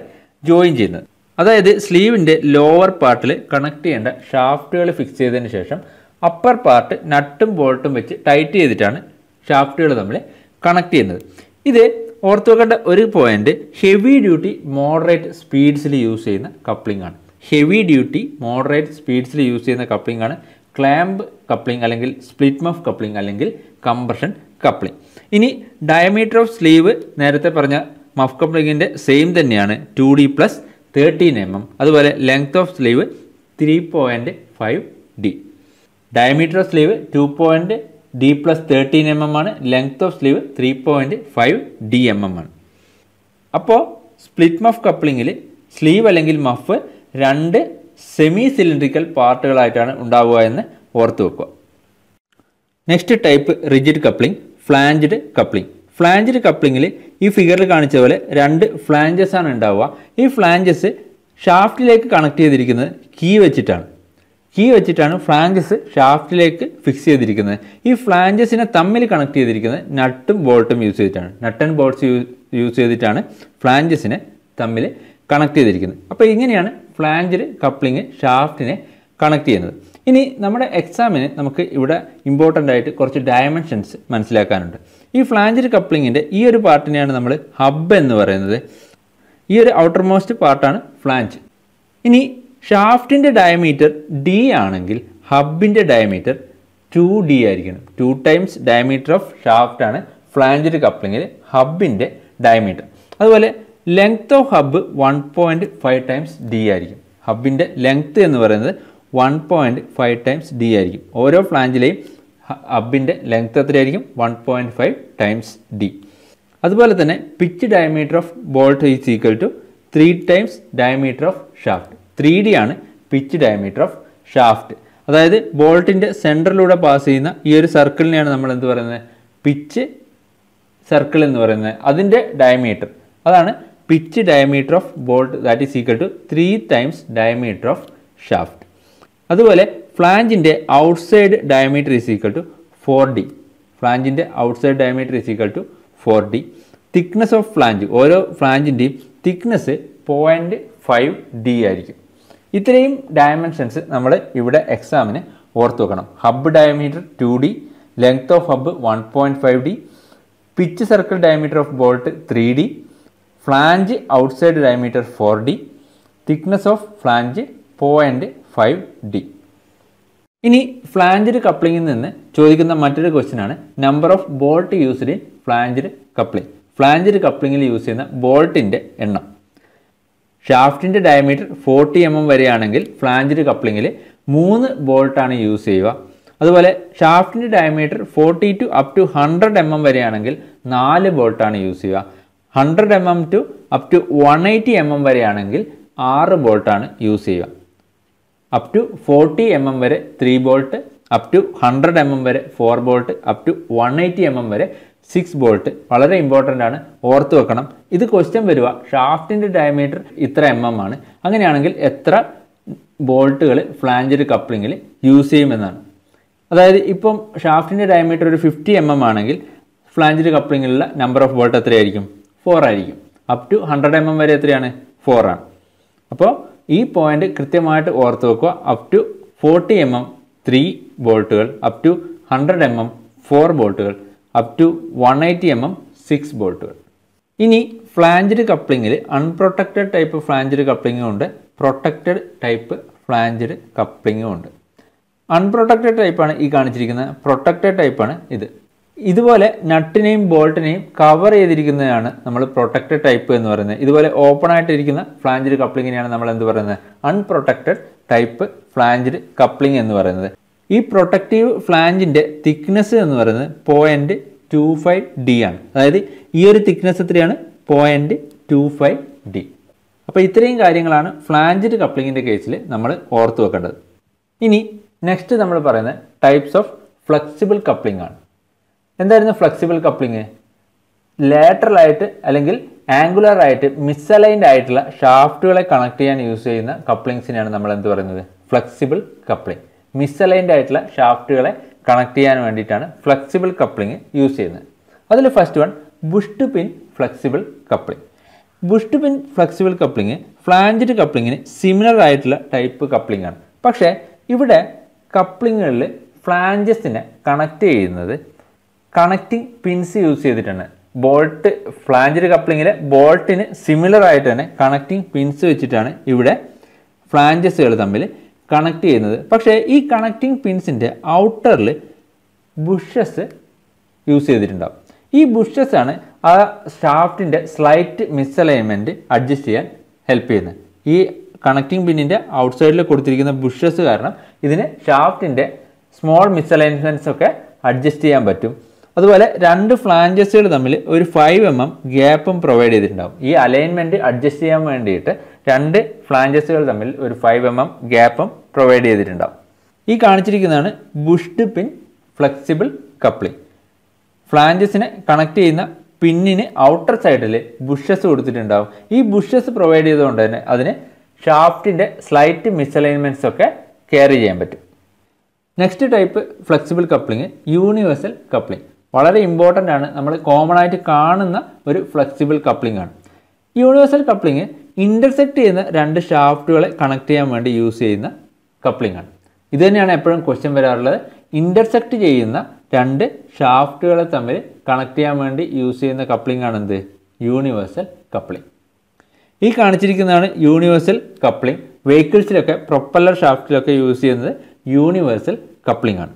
ജോയിൻ ചെയ്യുന്നത് അതായത് സ്ലീവിൻ്റെ ലോവർ പാർട്ടിൽ കണക്ട് ചെയ്യേണ്ട ഷാഫ്റ്റുകൾ ഫിക്സ് ചെയ്തതിന് ശേഷം അപ്പർ പാർട്ട് നട്ടും ബോൾട്ടും വെച്ച് ടൈറ്റ് ചെയ്തിട്ടാണ് ഷാഫ്റ്റുകൾ തമ്മിൽ കണക്ട് ചെയ്യുന്നത് ഇത് ഓർത്ത് വെക്കേണ്ട ഒരു പോയിന്റ് ഹെവി ഡ്യൂട്ടി മോഡറേറ്റ് സ്പീഡ്സിൽ യൂസ് ചെയ്യുന്ന കപ്ലിംഗ് ആണ് ഹെവി ഡ്യൂട്ടി മോഡറേറ്റ് സ്പീഡ്സിൽ യൂസ് ചെയ്യുന്ന കപ്ലിംഗ് ആണ് ക്ലാമ്പ് കപ്ലിംഗ് അല്ലെങ്കിൽ സ്പ്ലിറ്റ് മഫ് കപ്ലിംഗ് അല്ലെങ്കിൽ കംപ്രഷൻ കപ്ലിംഗ് ഇനി ഡയമീറ്റർ ഓഫ് സ്ലീവ് നേരത്തെ പറഞ്ഞ മഫ് കപ്ലിങ്ങിൻ്റെ സെയിം തന്നെയാണ് two D plus thirteen M M അതുപോലെ length of sleeve three point five D diameter of sleeve two point D plus thirteen M M ആണ് length of sleeve three point five D M M ആണ് അപ്പോൾ സ്പ്ലിറ്റ് മഫ് കപ്ലിങ്ങിൽ സ്ലീവ് അല്ലെങ്കിൽ മഫ് രണ്ട് സെമി സിലിണ്ട്രിക്കൽ പാർട്ടുകളായിട്ടാണ് ഉണ്ടാവുക എന്ന് ഓർത്ത് വെക്കുക next type rigid coupling flanged coupling flanged കപ്ലിങ്ങിൽ ഈ ഫിഗറിൽ കാണിച്ച പോലെ രണ്ട് ഫ്ലാഞ്ചസ് ആണ് ഉണ്ടാവുക ഈ ഫ്ലാഞ്ചസ് ഷാഫ്റ്റിലേക്ക് കണക്ട് ചെയ്തിരിക്കുന്നത് കീ വെച്ചിട്ടാണ് കീ വെച്ചിട്ടാണ് ഫ്ലാഞ്ചസ് ഷാഫ്റ്റിലേക്ക് ഫിക്സ് ചെയ്തിരിക്കുന്നത് ഈ ഫ്ലാഞ്ചസിനെ തമ്മിൽ കണക്ട് ചെയ്തിരിക്കുന്നത് നട്ടും ബോൾട്ടും യൂസ് ചെയ്തിട്ടാണ് നട്ട് ആൻഡ് ബോൾട്ട്സ് യൂസ് ചെയ്തിട്ടാണ് ഫ്ലാഞ്ചസിനെ തമ്മിൽ കണക്ട് ചെയ്തിരിക്കുന്നത് അപ്പോൾ ഇങ്ങനെയാണ് ഫ്ലാഞ്ചിൽ കപ്ലിങ് ഷാഫ്റ്റിനെ കണക്ട് ചെയ്യുന്നത് ഇനി നമ്മുടെ എക്സാമിന് നമുക്ക് ഇവിടെ ഇമ്പോർട്ടൻ്റ് ആയിട്ട് കുറച്ച് ഡയമെൻഷൻസ് മനസ്സിലാക്കാനുണ്ട് ഈ ഫ്ലാഞ്ചിൽ കപ്ലിങ്ങിൻ്റെ ഈ ഒരു പാർട്ടിനെയാണ് നമ്മൾ ഹബ് എന്ന് പറയുന്നത് ഈ ഒരു ഔട്ടർ മോസ്റ്റ് പാർട്ടാണ് ഫ്ലാഞ്ച് ഇനി ഷാഫ്റ്റിൻ്റെ ഡയമീറ്റർ ഡി ആണെങ്കിൽ ഹബിൻ്റെ ഡയമീറ്റർ ടു ഡി ആയിരിക്കണം two times diameter of shaft ആണ് ഫ്ലാഞ്ചിഡ് കപ്ലിങ്ങിൽ ഹബിൻ്റെ ഡയമീറ്റർ അതുപോലെ length of hub one point five times D ആയിരിക്കും ഹബിൻ്റെ ലെങ്ത്ത് എന്ന് പറയുന്നത് one point five times D ആയിരിക്കും ഓരോ ഫ്ലാഞ്ചിലെയും ഹബിൻ്റെ ലെങ്ത്ത് എത്രയായിരിക്കും one point five times D അതുപോലെ തന്നെ pitch diameter of bolt is equal to three times diameter of shaft three D ആണ് പിച്ച് ഡയമീറ്റർ ഓഫ് ഷാഫ്റ്റ് അതായത് ബോൾട്ടിൻ്റെ സെൻറ്ററിലൂടെ പാസ് ചെയ്യുന്ന ഈ ഒരു സർക്കിളിനെയാണ് നമ്മൾ എന്ത് പറയുന്നത് പിച്ച് സർക്കിൾ എന്ന് പറയുന്നത് അതിൻ്റെ ഡയമീറ്റർ അതാണ് pitch diameter of bolt that is equal to three times diameter of shaft അതുപോലെ ഫ്ലാഞ്ചിൻ്റെ outside diameter is equal to four D ഫ്ലാഞ്ചിൻ്റെ outside diameter is equal to four D thickness of flange ഓരോ ഫ്ലാഞ്ചിൻ്റെയും തിക്നെസ് പോയിൻറ്റ് ഫൈവ് ഡി ആയിരിക്കും ഇത്രയും ഡയമെൻഷൻസ് നമ്മൾ ഇവിടെ എക്സാമിന് ഓർത്ത് വെക്കണം hub diameter two D length of hub one point five D pitch circle diameter of bolt three D flange outside diameter four D thickness of flange point five D ഇനി ഫ്ലാഞ്ചിഡ് കപ്ലിങ്ങിൽ നിന്ന് ചോദിക്കുന്ന മറ്റൊരു ആണ് number of bolt used in flanged coupling flanged കപ്ലിങ്ങിൽ യൂസ് ചെയ്യുന്ന ബോൾട്ടിൻ്റെ എണ്ണം ഷാഫ്റ്റിൻ്റെ ഡയമീറ്റർ ഫോർട്ടി എം എം വരെയാണെങ്കിൽ ഫ്ലാഞ്ചിഡ് കപ്ലിങ്ങിൽ മൂന്ന് ബോൾട്ടാണ് യൂസ് ചെയ്യുക അതുപോലെ ഷാഫ്റ്റിൻ്റെ diameter forty to up to hundred M M വരെയാണെങ്കിൽ നാല് ബോൾട്ടാണ് യൂസ് ചെയ്യുക hundred M M to up to one eighty M M വരെയാണെങ്കിൽ ആറ് ബോൾട്ടാണ് യൂസ് ചെയ്യുക up to forty M M വരെ three bolt up to hundred M M വരെ four bolt up to one eighty M M വരെ സിക്സ് ബോൾട്ട് വളരെ ഇമ്പോർട്ടൻ്റ് ആണ് ഓർത്ത് വെക്കണം ഇത് ക്വസ്റ്റ്യൻ വരിക ഷാഫ്റ്റിൻ്റെ ഡയമീറ്റർ ഇത്ര എം എം ആണ് അങ്ങനെയാണെങ്കിൽ എത്ര ബോൾട്ടുകൾ ഫ്ലാഞ്ചിഡ് കപ്ലിങ്ങിൽ യൂസ് ചെയ്യുമെന്നാണ് അതായത് ഇപ്പം ഷാഫ്റ്റിൻ്റെ ഡയമീറ്റർ ഒരു ഫിഫ്റ്റി എം എം ആണെങ്കിൽ ഫ്ലാഞ്ചിഡ് കപ്ലിങ്ങിലുള്ള നമ്പർ ഓഫ് ബോൾട്ട് എത്രയായിരിക്കും ഫോർ ആയിരിക്കും up to hundred M M വരെ എത്രയാണ് ആണ് അപ്പോൾ ഈ പോയിന്റ് കൃത്യമായിട്ട് ഓർത്ത് വെക്കുക up to forty M M three ബോൾട്ടുകൾ up to hundred M M four ബോൾട്ടുകൾ up to one eighty M M six ബോൾട്ടുകൾ ഇനി ഫ്ലാഞ്ചഡ് കപ്ലിങ്ങിൽ അൺപ്രൊട്ടക്റ്റഡ് ടൈപ്പ് ഫ്ലാഞ്ചഡ് കപ്ലിങ്ങും ഉണ്ട് പ്രൊട്ടക്റ്റഡ് ടൈപ്പ് ഫ്ലാഞ്ചഡ് കപ്ലിങ്ങും ഉണ്ട് അൺപ്രൊട്ടക്റ്റഡ് ടൈപ്പാണ് ഈ കാണിച്ചിരിക്കുന്നത് പ്രൊട്ടക്റ്റഡ് ടൈപ്പാണ് ഇത് ഇതുപോലെ നട്ടിനെയും ബോൾട്ടിനെയും കവർ ചെയ്തിരിക്കുന്നതാണ് നമ്മൾ പ്രൊട്ടക്റ്റഡ് ടൈപ്പ് എന്ന് പറയുന്നത് ഇതുപോലെ ഓപ്പൺ ആയിട്ടിരിക്കുന്ന ഫ്ലാഞ്ചഡ് കപ്ലിങ്ങിനെയാണ് നമ്മൾ എന്ത് പറയുന്നത് അൺപ്രൊട്ടക്റ്റഡ് ടൈപ്പ് ഫ്ലാഞ്ചഡ് കപ്ലിംഗ് എന്ന് പറയുന്നത് ഈ പ്രൊട്ടക്റ്റീവ് ഫ്ലാഞ്ചിൻ്റെ തിക്നെസ് എന്ന് പറയുന്നത് പോയിൻറ്റ് ടു ഫൈവ് ഡി ആണ് അതായത് ഈ ഒരു തിക്നെസ് എത്രയാണ് പോയിൻറ്റ് ടു ഫൈവ് ഡി അപ്പോൾ ഇത്രയും കാര്യങ്ങളാണ് ഫ്ലാഞ്ചിഡ് കപ്ലിങ്ങിൻ്റെ കേസിൽ നമ്മൾ ഓർത്ത് വെക്കേണ്ടത് ഇനി നെക്സ്റ്റ് നമ്മൾ പറയുന്ന ടൈപ്സ് ഓഫ് ഫ്ലെക്സിബിൾ കപ്ലിംഗ് ആണ് എന്തായിരുന്നു ഫ്ലെക്സിബിൾ കപ്ലിങ് ലാറ്ററലായിട്ട് അല്ലെങ്കിൽ ആംഗുലറായിട്ട് മിസ്സലൈൻഡ് ആയിട്ടുള്ള ഷാഫ്റ്റുകളെ കണക്ട് ചെയ്യാൻ യൂസ് ചെയ്യുന്ന കപ്ലിങ്സിനെയാണ് നമ്മൾ എന്ത് പറയുന്നത് ഫ്ലെക്സിബിൾ കപ്ലിംഗ് മിസ്അലൈൻഡ് ആയിട്ടുള്ള ഷാഫ്റ്റുകളെ കണക്ട് ചെയ്യാൻ വേണ്ടിയിട്ടാണ് ഫ്ലെക്സിബിൾ കപ്ലിംഗ് യൂസ് ചെയ്യുന്നത് അതിൽ first one bush to pin flexible coupling bush to pin flexible coupling flanged കപ്ലിങ്ങിന് സിമിലർ ആയിട്ടുള്ള ടൈപ്പ് കപ്ലിംഗ് ആണ് പക്ഷേ ഇവിടെ കപ്ലിങ്ങുകളിൽ ഫ്ലാഞ്ചസിനെ കണക്ട് ചെയ്യുന്നത് കണക്റ്റിംഗ് പിൻസ് യൂസ് ചെയ്തിട്ടാണ് ബോൾട്ട് ഫ്ലാഞ്ചഡ് കപ്ലിങ്ങിൽ ബോൾട്ടിന് സിമിലർ ആയിട്ട് തന്നെ കണക്റ്റിംഗ് പിൻസ് വെച്ചിട്ടാണ് ഇവിടെ ഫ്ലാഞ്ചസുകൾ തമ്മിൽ കണക്ട് ചെയ്യുന്നത് പക്ഷേ ഈ കണക്റ്റിംഗ് പിൻസിൻ്റെ ഔട്ടറിൽ ബുഷസ് യൂസ് ചെയ്തിട്ടുണ്ടാകും ഈ ബുഷസ് ആണ് ആ ഷാഫ്റ്റിൻ്റെ സ്ലൈറ്റ് മിസ്അലൈൻമെൻറ്റ് അഡ്ജസ്റ്റ് ചെയ്യാൻ ഹെൽപ്പ് ചെയ്യുന്നത് ഈ കണക്റ്റിംഗ് പിന്നിൻ്റെ ഔട്ട് സൈഡിൽ കൊടുത്തിരിക്കുന്ന ബുഷസ് കാരണം ഇതിന് ഷാഫ്റ്റിൻ്റെ സ്മോൾ മിസ്അലൈൻമെൻറ്റ്സ് ഒക്കെ അഡ്ജസ്റ്റ് ചെയ്യാൻ പറ്റും അതുപോലെ രണ്ട് ഫ്ലാഞ്ചസുകൾ തമ്മിൽ ഒരു ഫൈവ് എം mm എം ഗ്യാപ്പും പ്രൊവൈഡ് ചെയ്തിട്ടുണ്ടാകും ഈ അലൈൻമെൻറ്റ് അഡ്ജസ്റ്റ് ചെയ്യാൻ വേണ്ടിയിട്ട് രണ്ട് ഫ്ലാഞ്ചസുകൾ തമ്മിൽ ഒരു ഫൈവ് എം എം ഗ്യാപ്പും പ്രൊവൈഡ് ചെയ്തിട്ടുണ്ടാവും ഈ കാണിച്ചിരിക്കുന്നതാണ് ബുഷ്ഡ് പിൻ ഫ്ലെക്സിബിൾ കപ്ലിംഗ് ഫ്ലാഞ്ചസിനെ കണക്ട് ചെയ്യുന്ന പിന്നിന് ഔട്ടർ സൈഡിൽ ബുഷസ് കൊടുത്തിട്ടുണ്ടാവും ഈ ബുഷസ് പ്രൊവൈഡ് ചെയ്തുകൊണ്ട് തന്നെ അതിന് ഷാഫ്റ്റിൻ്റെ സ്ലൈറ്റ് മിസ്അലൈൻമെൻറ്റ്സ് ഒക്കെ കെയർ ചെയ്യാൻ പറ്റും next type flexible coupling universal coupling വളരെ ഇമ്പോർട്ടൻ്റ് ആണ് നമ്മൾ കോമൺ ആയിട്ട് കാണുന്ന ഒരു ഫ്ലെക്സിബിൾ കപ്ലിംഗ് ആണ് യൂണിവേഴ്സൽ കപ്ലിംഗ് ഇൻ്റർസെക്റ്റ് ചെയ്യുന്ന രണ്ട് ഷാഫ്റ്റുകളെ കണക്ട് ചെയ്യാൻ വേണ്ടി യൂസ് ചെയ്യുന്ന കപ്ലിംഗ് ആണ് ഇത് തന്നെയാണ് എപ്പോഴും ക്വസ്റ്റ്യൻ വരാറുള്ളത് ഇൻ്റർസെക്റ്റ് ചെയ്യുന്ന രണ്ട് ഷാഫ്റ്റുകളെ തമ്മിൽ കണക്ട് ചെയ്യാൻ വേണ്ടി യൂസ് ചെയ്യുന്ന കപ്ലിംഗ് ആണ് എന്ത് യൂണിവേഴ്സൽ കപ്ലിംഗ് ഈ കാണിച്ചിരിക്കുന്നതാണ് യൂണിവേഴ്സൽ കപ്ലിംഗ് വെഹിക്കിൾസിലൊക്കെ പ്രൊപ്പല്ലർ ഷാഫ്റ്റിലൊക്കെ യൂസ് ചെയ്യുന്നത് യൂണിവേഴ്സൽ കപ്ലിംഗ് ആണ്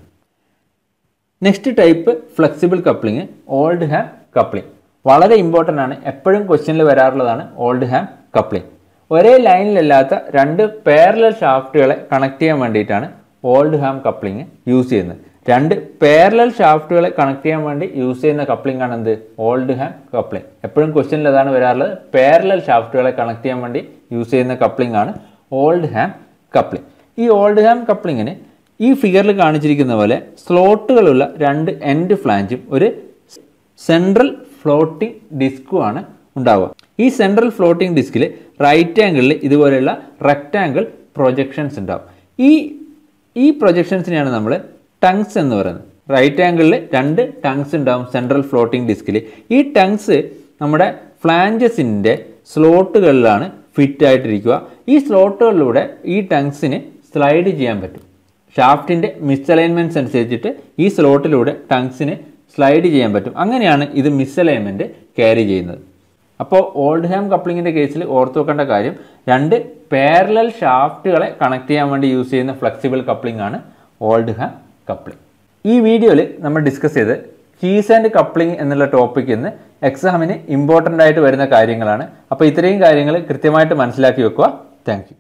next type flexible coupling Oldham coupling വളരെ ഇമ്പോർട്ടൻ്റ് ആണ് എപ്പോഴും ക്വസ്റ്റ്യനിൽ വരാറുള്ളതാണ് ഓൾഡ് ഹാം കപ്ലിംഗ് ഒരേ ലൈനിലല്ലാത്ത രണ്ട് പേരലൽ ഷാഫ്റ്റുകളെ കണക്ട് ചെയ്യാൻ വേണ്ടിയിട്ടാണ് ഓൾഡ് ഹാം കപ്ലിംഗ് യൂസ് ചെയ്യുന്നത് രണ്ട് പേരലൽ ഷാഫ്റ്റുകളെ കണക്ട് ചെയ്യാൻ വേണ്ടി യൂസ് ചെയ്യുന്ന കപ്ലിംഗ് ആണ് എന്ത് ഓൾഡ് ഹാം കപ്ലിംഗ് എപ്പോഴും ക്വസ്റ്റ്യനിൽ അതാണ് വരാറുള്ളത് പേരലൽ ഷാഫ്റ്റുകളെ കണക്ട് ചെയ്യാൻ വേണ്ടി യൂസ് ചെയ്യുന്ന കപ്ലിംഗ് ആണ് ഓൾഡ് ഹാം കപ്ലിംഗ് ഈ ഓൾഡ് ഹാം കപ്ലിങ്ങിന് ഈ ഫിഗറിൽ കാണിച്ചിരിക്കുന്ന പോലെ സ്ലോട്ടുകളുള്ള രണ്ട് എൻഡ് ഫ്ലാഞ്ചും ഒരു സെൻട്രൽ ഫ്ലോട്ടിംഗ് ഡിസ്കുമാണ് ഉണ്ടാവുക ഈ സെൻട്രൽ ഫ്ലോട്ടിംഗ് ഡിസ്കിൽ റൈറ്റ് ആംഗിളിൽ ഇതുപോലെയുള്ള റെക്റ്റാംഗിൾ പ്രൊജക്ഷൻസ് ഉണ്ടാവും ഈ ഈ പ്രൊജക്ഷൻസിനെയാണ് നമ്മൾ ടങ്സ് എന്ന് പറയുന്നത് റൈറ്റ് ആംഗിളിൽ രണ്ട് ടങ്സ് ഉണ്ടാവും സെൻട്രൽ ഫ്ലോട്ടിംഗ് ഡിസ്കിൽ ഈ ടങ്സ് നമ്മുടെ ഫ്ലാഞ്ചസിൻ്റെ സ്ലോട്ടുകളിലാണ് ഫിറ്റ് ആയിട്ടിരിക്കുക ഈ സ്ലോട്ടുകളിലൂടെ ഈ ടങ്സിന് സ്ലൈഡ് ചെയ്യാൻ പറ്റും ഷാഫ്റ്റിൻ്റെ മിസ്അലൈൻമെൻറ്റ്സ് അനുസരിച്ചിട്ട് ഈ സ്ലോട്ടിലൂടെ ടങ്സിന് സ്ലൈഡ് ചെയ്യാൻ പറ്റും അങ്ങനെയാണ് ഇത് മിസ്അലൈൻമെൻറ്റ് ക്യാരി ചെയ്യുന്നത് അപ്പോൾ ഓൾഡ് ഹാം കപ്ലിങ്ങിൻ്റെ കേസിൽ ഓർത്തു വെക്കേണ്ട കാര്യം രണ്ട് പാരലൽ ഷാഫ്റ്റുകളെ കണക്ട് ചെയ്യാൻ വേണ്ടി യൂസ് ചെയ്യുന്ന ഫ്ലെക്സിബിൾ കപ്ലിംഗ് ആണ് ഓൾഡ് ഹാം കപ്ലിംഗ് ഈ വീഡിയോയിൽ നമ്മൾ ഡിസ്കസ് ചെയ്ത് കീസ് ആൻഡ് കപ്ലിംഗ് എന്നുള്ള ടോപ്പിക്കിൽ നിന്ന് എക്സാമിന് ഇമ്പോർട്ടൻ്റ് ആയിട്ട് വരുന്ന കാര്യങ്ങളാണ് അപ്പോൾ ഇത്രയും കാര്യങ്ങൾ കൃത്യമായിട്ട് മനസ്സിലാക്കി വെക്കുക താങ്ക്